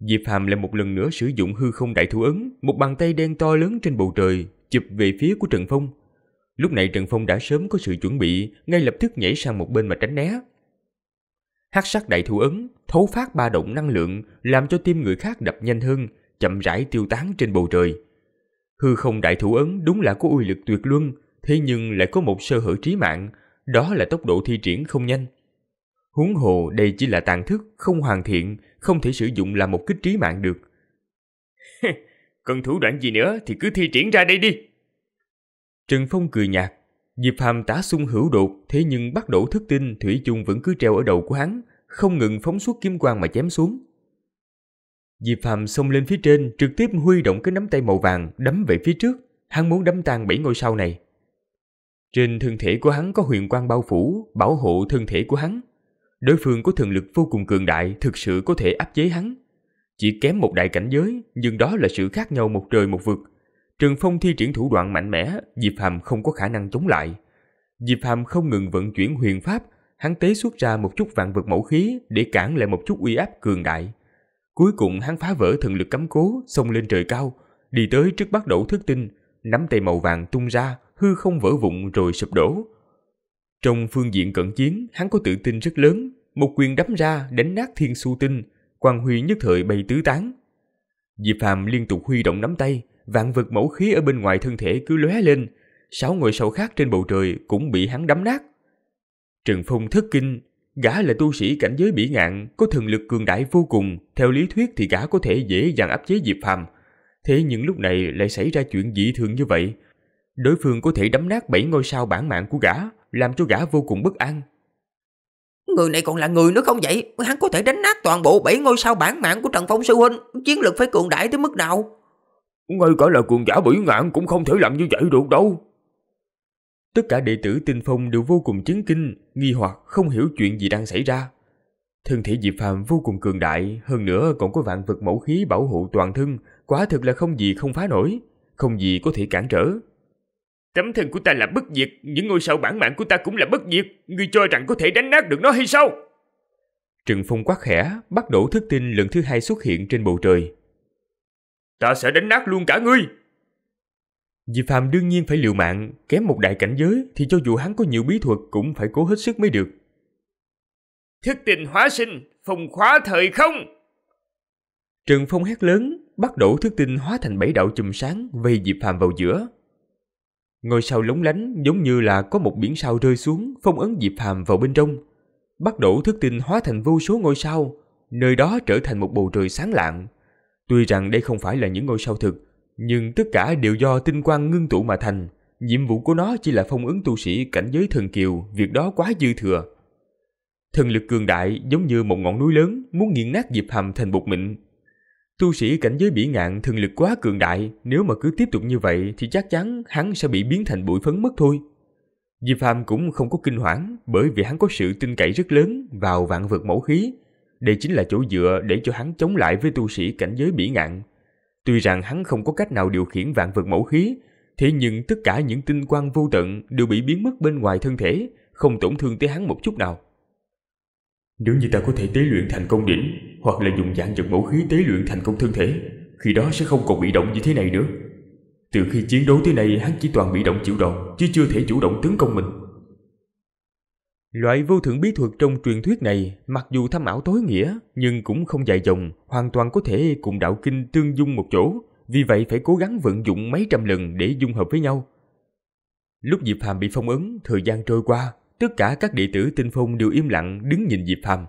Diệp Phạm lại một lần nữa sử dụng hư không đại thủ ấn, một bàn tay đen to lớn trên bầu trời, chụp về phía của Trần Phong. Lúc này Trần Phong đã sớm có sự chuẩn bị, ngay lập tức nhảy sang một bên mà tránh né. Hắc sắc đại thủ ấn, thấu phát ba động năng lượng, làm cho tim người khác đập nhanh hơn, chậm rãi tiêu tán trên bầu trời. Hư không đại thủ ấn đúng là có uy lực tuyệt luân, thế nhưng lại có một sơ hở trí mạng, đó là tốc độ thi triển không nhanh. Huống hồ đây chỉ là tàn thức, không hoàn thiện, không thể sử dụng làm một kích trí mạng được. Cần thủ đoạn gì nữa thì cứ thi triển ra đây đi. Trần Phong cười nhạt, Diệp phàm tả sung hữu đột, thế nhưng bắt đổ thức tinh Thủy chung vẫn cứ treo ở đầu của hắn, không ngừng phóng suốt kiếm quang mà chém xuống. Diệp phàm xông lên phía trên, trực tiếp huy động cái nắm tay màu vàng, đấm về phía trước. Hắn muốn đấm tan bảy ngôi sao này. Trên thân thể của hắn có huyền quang bao phủ, bảo hộ thân thể của hắn. Đối phương có thần lực vô cùng cường đại, thực sự có thể áp chế hắn. Chỉ kém một đại cảnh giới, nhưng đó là sự khác nhau một trời một vực. Trần Phong thi triển thủ đoạn mạnh mẽ, Diệp Hàm không có khả năng chống lại. Diệp Hàm không ngừng vận chuyển huyền pháp, hắn tế xuất ra một chút vạn vật mẫu khí để cản lại một chút uy áp cường đại. Cuối cùng hắn phá vỡ thần lực cấm cố, xông lên trời cao, đi tới trước bắt đầu thức tinh, nắm tay màu vàng tung ra, hư không vỡ vụn rồi sụp đổ. Trong phương diện cận chiến, hắn có tự tin rất lớn, một quyền đấm ra đánh nát thiên su tinh, quang huy nhất thời bay tứ tán. Diệp Phàm liên tục huy động nắm tay, vạn vật mẫu khí ở bên ngoài thân thể cứ lóe lên, sáu ngôi sao khác trên bầu trời cũng bị hắn đấm nát. Trần Phong thất kinh, gã là tu sĩ cảnh giới bỉ ngạn, có thần lực cường đại vô cùng, theo lý thuyết thì gã có thể dễ dàng áp chế Diệp Phàm. Thế nhưng lúc này lại xảy ra chuyện dị thường như vậy, đối phương có thể đấm nát bảy ngôi sao bản mạng của gã, làm cho gã vô cùng bất an. Người này còn là người nữa không vậy? Hắn có thể đánh nát toàn bộ bảy ngôi sao bản mạng của Trần Phong Sư Huynh, chiến lực phải cường đại tới mức nào? Ngay cả là cường giả bỉ ngạn cũng không thể làm như vậy được đâu. Tất cả đệ tử tinh phong đều vô cùng chấn kinh, nghi hoặc không hiểu chuyện gì đang xảy ra. Thân thể Diệp Phàm vô cùng cường đại, hơn nữa còn có vạn vật mẫu khí bảo hộ toàn thân, quả thực là không gì không phá nổi, không gì có thể cản trở. Tấm thân của ta là bất diệt, những ngôi sao bản mạng của ta cũng là bất diệt, ngươi cho rằng có thể đánh nát được nó hay sao? Trừng Phong quát khẽ, bắt đổ thức tinh lần thứ hai xuất hiện trên bầu trời. Ta sẽ đánh nát luôn cả ngươi! Diệp Phàm đương nhiên phải liều mạng, kém một đại cảnh giới thì cho dù hắn có nhiều bí thuật cũng phải cố hết sức mới được. Thức tình hóa sinh, phong khóa thời không! Trần Phong hét lớn, bắt đổ thức tinh hóa thành bảy đạo chùm sáng vây Diệp Phàm vào giữa. Ngôi sao lóng lánh giống như là có một biển sao rơi xuống, phong ấn Diệp Phàm vào bên trong. Bắt đổ thức tinh hóa thành vô số ngôi sao, nơi đó trở thành một bầu trời sáng lạng. Tuy rằng đây không phải là những ngôi sao thực, nhưng tất cả đều do tinh quang ngưng tụ mà thành. Nhiệm vụ của nó chỉ là phong ấn tu sĩ cảnh giới thần kiều, việc đó quá dư thừa. Thần lực cường đại giống như một ngọn núi lớn muốn nghiền nát Diệp Hàm thành bột mịn, Tu sĩ cảnh giới bỉ ngạn thường lực quá cường đại, nếu mà cứ tiếp tục như vậy thì chắc chắn hắn sẽ bị biến thành bụi phấn mất thôi. Diệp Phàm cũng không có kinh hoảng bởi vì hắn có sự tin cậy rất lớn vào vạn vật mẫu khí. Đây chính là chỗ dựa để cho hắn chống lại với tu sĩ cảnh giới bỉ ngạn. Tuy rằng hắn không có cách nào điều khiển vạn vật mẫu khí, thế nhưng tất cả những tinh quang vô tận đều bị biến mất bên ngoài thân thể, không tổn thương tới hắn một chút nào. Nếu như ta có thể tế luyện thành công đỉnh Hoặc là dùng dạng vật mẫu khí tế luyện thành công thân thể Khi đó sẽ không còn bị động như thế này nữa Từ khi chiến đấu tới nay hắn chỉ toàn bị động chịu đòn Chứ chưa thể chủ động tấn công mình Loại vô thượng bí thuật trong truyền thuyết này mặc dù thâm ảo tối nghĩa nhưng cũng không dài dòng, hoàn toàn có thể cùng đạo kinh tương dung một chỗ, vì vậy phải cố gắng vận dụng mấy trăm lần để dung hợp với nhau. Lúc Diệp Hàm bị phong ấn, thời gian trôi qua, tất cả các đệ tử Tinh Phong đều im lặng đứng nhìn Diệp Phàm.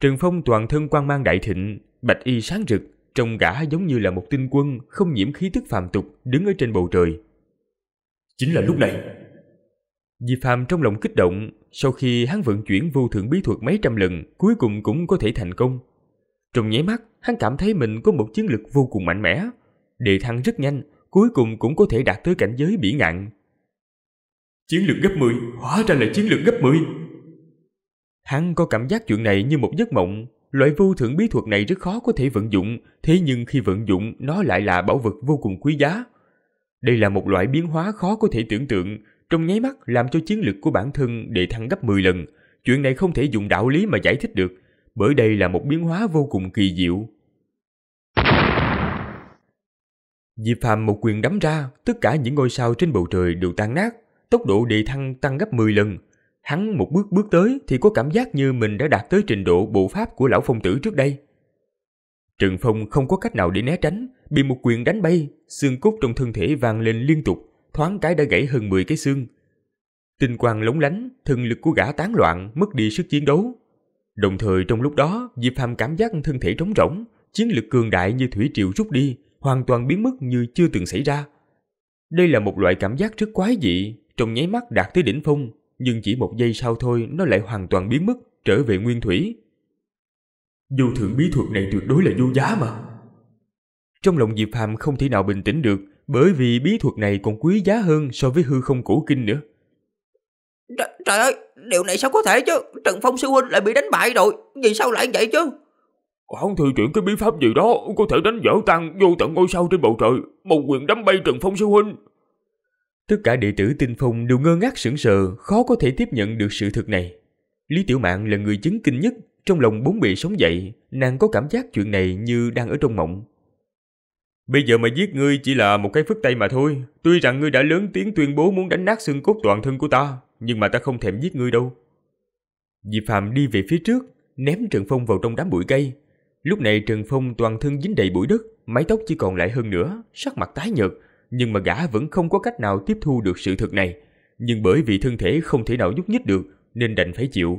Trần Phong toàn thân quang mang đại thịnh, bạch y sáng rực, trông gã giống như là một tinh quân không nhiễm khí tức phàm tục đứng ở trên bầu trời. Chính là lúc này. Diệp Phàm trong lòng kích động, sau khi hắn vận chuyển vô thượng bí thuật mấy trăm lần, cuối cùng cũng có thể thành công. Trong nháy mắt, hắn cảm thấy mình có một chiến lực vô cùng mạnh mẽ, đề thăng rất nhanh, cuối cùng cũng có thể đạt tới cảnh giới bỉ ngạn Chiến lược gấp 10, hóa ra là chiến lược gấp 10. Hắn có cảm giác chuyện này như một giấc mộng, loại vô thượng bí thuật này rất khó có thể vận dụng, thế nhưng khi vận dụng nó lại là bảo vật vô cùng quý giá. Đây là một loại biến hóa khó có thể tưởng tượng, trong nháy mắt làm cho chiến lược của bản thân để thăng gấp 10 lần. Chuyện này không thể dùng đạo lý mà giải thích được, bởi đây là một biến hóa vô cùng kỳ diệu. Diệp Phàm một quyền đấm ra, tất cả những ngôi sao trên bầu trời đều tan nát, tốc độ đề thăng tăng gấp 10 lần. Hắn một bước bước tới thì có cảm giác như mình đã đạt tới trình độ bộ pháp của lão phong tử trước đây. Trần Phong không có cách nào để né tránh, bị một quyền đánh bay, xương cốt trong thân thể vang lên liên tục, thoáng cái đã gãy hơn 10 cái xương. Tinh quang lóng lánh, thần lực của gã tán loạn, mất đi sức chiến đấu. Đồng thời trong lúc đó, Diệp Phàm cảm giác thân thể trống rỗng, chiến lực cường đại như thủy triều rút đi, hoàn toàn biến mất như chưa từng xảy ra. Đây là một loại cảm giác rất quái dị, trong nháy mắt đạt tới đỉnh phong, nhưng chỉ một giây sau thôi nó lại hoàn toàn biến mất, trở về nguyên thủy. Vô thượng bí thuật này tuyệt đối là vô giá mà. Trong lòng Diệp Phàm không thể nào bình tĩnh được, bởi vì bí thuật này còn quý giá hơn so với hư không cổ kinh nữa. Tr trời ơi, điều này sao có thể chứ? Trần Phong sư huynh lại bị đánh bại rồi, vì sao lại vậy chứ? Hắn thi chuyển cái bí pháp gì đó có thể đánh vỡ tăng vô tận ngôi sao trên bầu trời, một quyền đấm bay Trần Phong sư huynh. Tất cả đệ tử tinh phong đều ngơ ngác sững sờ, khó có thể tiếp nhận được sự thực này. Lý Tiểu Mạn là người chứng kinh nhất, trong lòng bốn bề sống dậy, nàng có cảm giác chuyện này như đang ở trong mộng. Bây giờ mà giết ngươi chỉ là một cái phức tay mà thôi, tuy rằng ngươi đã lớn tiếng tuyên bố muốn đánh nát xương cốt toàn thân của ta, nhưng mà ta không thèm giết ngươi đâu. Diệp Phạm đi về phía trước, ném Trần Phong vào trong đám bụi cây. Lúc này Trần Phong toàn thân dính đầy bụi đất, mái tóc chỉ còn lại hơn nữa, sắc mặt tái nhợt, nhưng mà gã vẫn không có cách nào tiếp thu được sự thực này. Nhưng bởi vì thân thể không thể nào nhúc nhích được, nên đành phải chịu.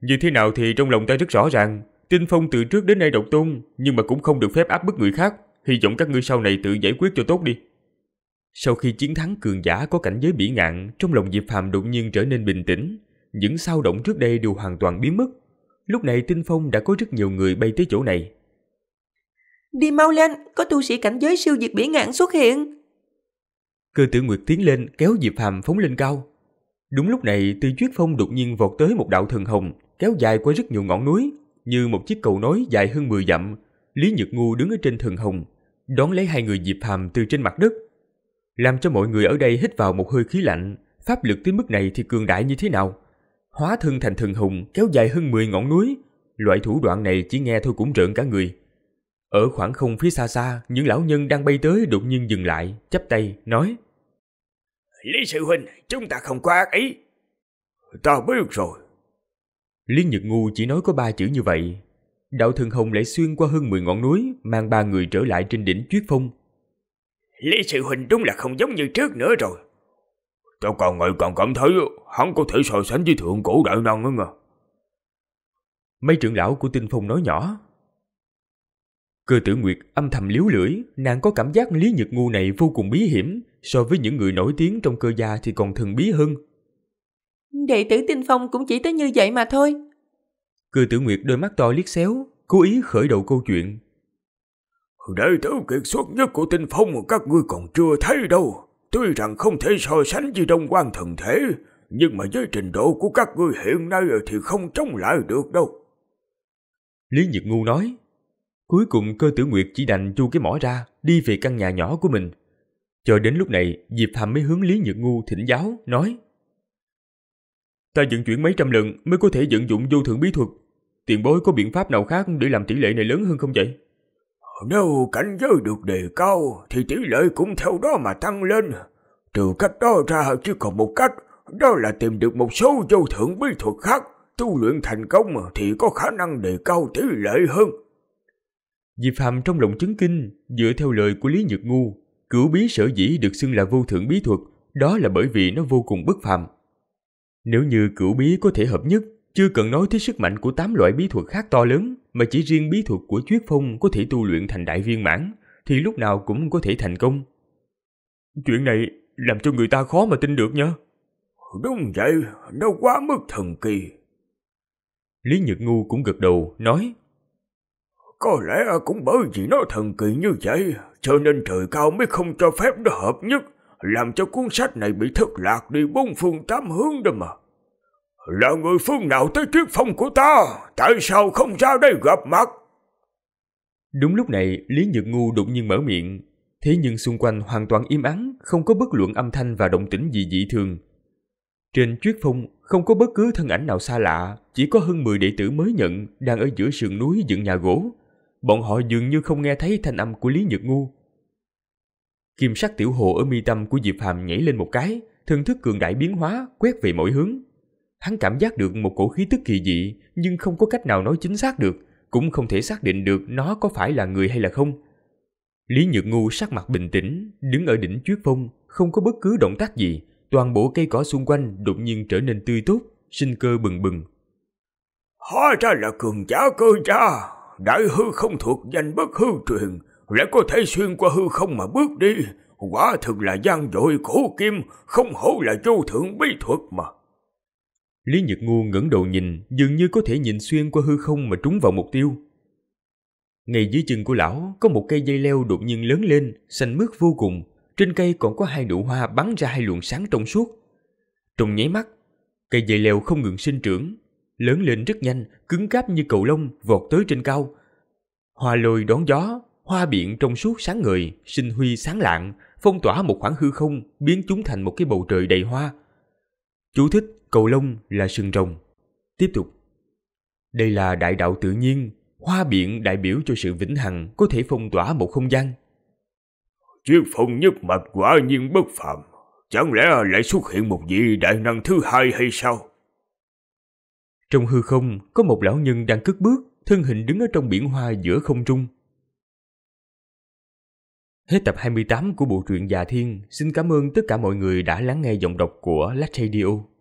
Như thế nào thì trong lòng ta rất rõ ràng, Tinh Phong từ trước đến nay độc tôn, nhưng mà cũng không được phép áp bức người khác, hy vọng các ngươi sau này tự giải quyết cho tốt đi. Sau khi chiến thắng cường giả có cảnh giới bỉ ngạn, trong lòng Diệp Phàm đột nhiên trở nên bình tĩnh, những sao động trước đây đều hoàn toàn biến mất. Lúc này Tinh Phong đã có rất nhiều người bay tới chỗ này, Đi mau lên, có tu sĩ cảnh giới siêu diệt bỉ ngạn xuất hiện. Cơ tử Nguyệt tiến lên kéo Diệp Hàm phóng lên cao. Đúng lúc này Tư Chuyết Phong đột nhiên vọt tới một đạo thần hồng kéo dài qua rất nhiều ngọn núi như một chiếc cầu nối dài hơn 10 dặm. Lý Nhật Ngu đứng ở trên thần hồng đón lấy hai người Diệp Hàm từ trên mặt đất. Làm cho mọi người ở đây hít vào một hơi khí lạnh, pháp lực tới mức này thì cường đại như thế nào? Hóa thân thành thần hùng kéo dài hơn 10 ngọn núi, loại thủ đoạn này chỉ nghe thôi cũng rợn cả người. Ở khoảng không phía xa xa, những lão nhân đang bay tới đột nhiên dừng lại, chắp tay, nói Lý Sư Huynh, chúng ta không có ác ý. Ta biết rồi. Lý Nhật Ngu chỉ nói có ba chữ như vậy. Đạo thần hồng lại xuyên qua hơn 10 ngọn núi, mang ba người trở lại trên đỉnh Tuyết Phong. Lý Sư Huynh đúng là không giống như trước nữa rồi. ta còn ngợi còn cảm thấy hắn có thể so sánh với thượng cổ đại năng nữa mà. Mấy trưởng lão của tinh phong nói nhỏ. Cơ tử Nguyệt âm thầm liếu lưỡi, nàng có cảm giác Lý Nhật Ngu này vô cùng bí hiểm, so với những người nổi tiếng trong cơ gia thì còn thần bí hơn. Đệ tử tinh phong cũng chỉ tới như vậy mà thôi. Cơ tử Nguyệt đôi mắt to liếc xéo, cố ý khởi đầu câu chuyện. Đệ tử kiệt xuất nhất của tinh phong các ngươi còn chưa thấy đâu. Tuy rằng không thể so sánh với đông quan thần thể, nhưng mà với trình độ của các ngươi hiện nay thì không chống lại được đâu. Lý Nhật Ngu nói, Cuối cùng cơ tử Nguyệt chỉ đành chu cái mỏ ra, đi về căn nhà nhỏ của mình. Cho đến lúc này, Diệp Hàm mới hướng Lý Nhược Ngu thỉnh giáo, nói Ta dựng chuyển mấy trăm lần mới có thể vận dụng vô thượng bí thuật. Tiền bối có biện pháp nào khác để làm tỷ lệ này lớn hơn không vậy? Nếu cảnh giới được đề cao thì tỷ lệ cũng theo đó mà tăng lên. Trừ cách đó ra chỉ còn một cách, đó là tìm được một số vô thượng bí thuật khác. Tu luyện thành công thì có khả năng đề cao tỷ lệ hơn. Diệp Phạm trong lòng chứng kinh, dựa theo lời của Lý nhật Ngu, cửu bí sở dĩ được xưng là vô thượng bí thuật, đó là bởi vì nó vô cùng bất phàm. Nếu như cửu bí có thể hợp nhất, chưa cần nói tới sức mạnh của tám loại bí thuật khác to lớn, mà chỉ riêng bí thuật của Tuyết Phong có thể tu luyện thành đại viên mãn, thì lúc nào cũng có thể thành công. Chuyện này làm cho người ta khó mà tin được nhá Đúng vậy, nó quá mức thần kỳ. Lý Nhật Ngu cũng gật đầu, nói có lẽ cũng bởi vì nó thần kỳ như vậy, cho nên trời cao mới không cho phép nó hợp nhất, làm cho cuốn sách này bị thất lạc đi bốn phương tám hướng đó mà. Là người phương nào tới triết phong của ta, tại sao không ra đây gặp mặt? Đúng lúc này, Lý Nhật Ngu đột nhiên mở miệng, thế nhưng xung quanh hoàn toàn im ắng, không có bất luận âm thanh và động tĩnh gì dị thường. Trên triết phong không có bất cứ thân ảnh nào xa lạ, chỉ có hơn 10 đệ tử mới nhận đang ở giữa sườn núi dựng nhà gỗ bọn họ dường như không nghe thấy thanh âm của Lý Nhược Ngu. Kim sắc tiểu hồ ở mi tâm của Diệp Phàm nhảy lên một cái, thân thức cường đại biến hóa, quét về mỗi hướng. Hắn cảm giác được một cổ khí tức kỳ dị, nhưng không có cách nào nói chính xác được, cũng không thể xác định được nó có phải là người hay là không. Lý Nhược Ngu sắc mặt bình tĩnh, đứng ở đỉnh chuyết Phong, không có bất cứ động tác gì, toàn bộ cây cỏ xung quanh đột nhiên trở nên tươi tốt, sinh cơ bừng bừng. Hóa ra là cường giả cơ gia, đại hư không thuộc danh bất hư truyền, lại có thể xuyên qua hư không mà bước đi, quả thực là gian dội cổ kim, không hổ là vô thượng bí thuật mà. Lý Nhật Ngu ngẩng đầu nhìn, dường như có thể nhìn xuyên qua hư không mà trúng vào mục tiêu. Ngay dưới chân của lão có một cây dây leo đột nhiên lớn lên, xanh mướt vô cùng. Trên cây còn có hai nụ hoa bắn ra hai luồng sáng trong suốt. Trong nháy mắt, cây dây leo không ngừng sinh trưởng, Lớn lên rất nhanh, cứng cáp như cầu lông vọt tới trên cao. Hoa lôi đón gió, hoa biển trong suốt sáng ngời, sinh huy sáng lạng, phong tỏa một khoảng hư không, biến chúng thành một cái bầu trời đầy hoa. Chú thích cầu lông là sừng rồng. Tiếp tục. Đây là đại đạo tự nhiên, hoa biển đại biểu cho sự vĩnh hằng có thể phong tỏa một không gian. Chiếc phong nhất mạch quả nhiên bất phạm, chẳng lẽ lại xuất hiện một vị đại năng thứ hai hay sao? Trong hư không có một lão nhân đang cất bước, thân hình đứng ở trong biển hoa giữa không trung. Hết tập 28 của bộ truyện Già Thiên, xin cảm ơn tất cả mọi người đã lắng nghe giọng đọc của Lách Radio.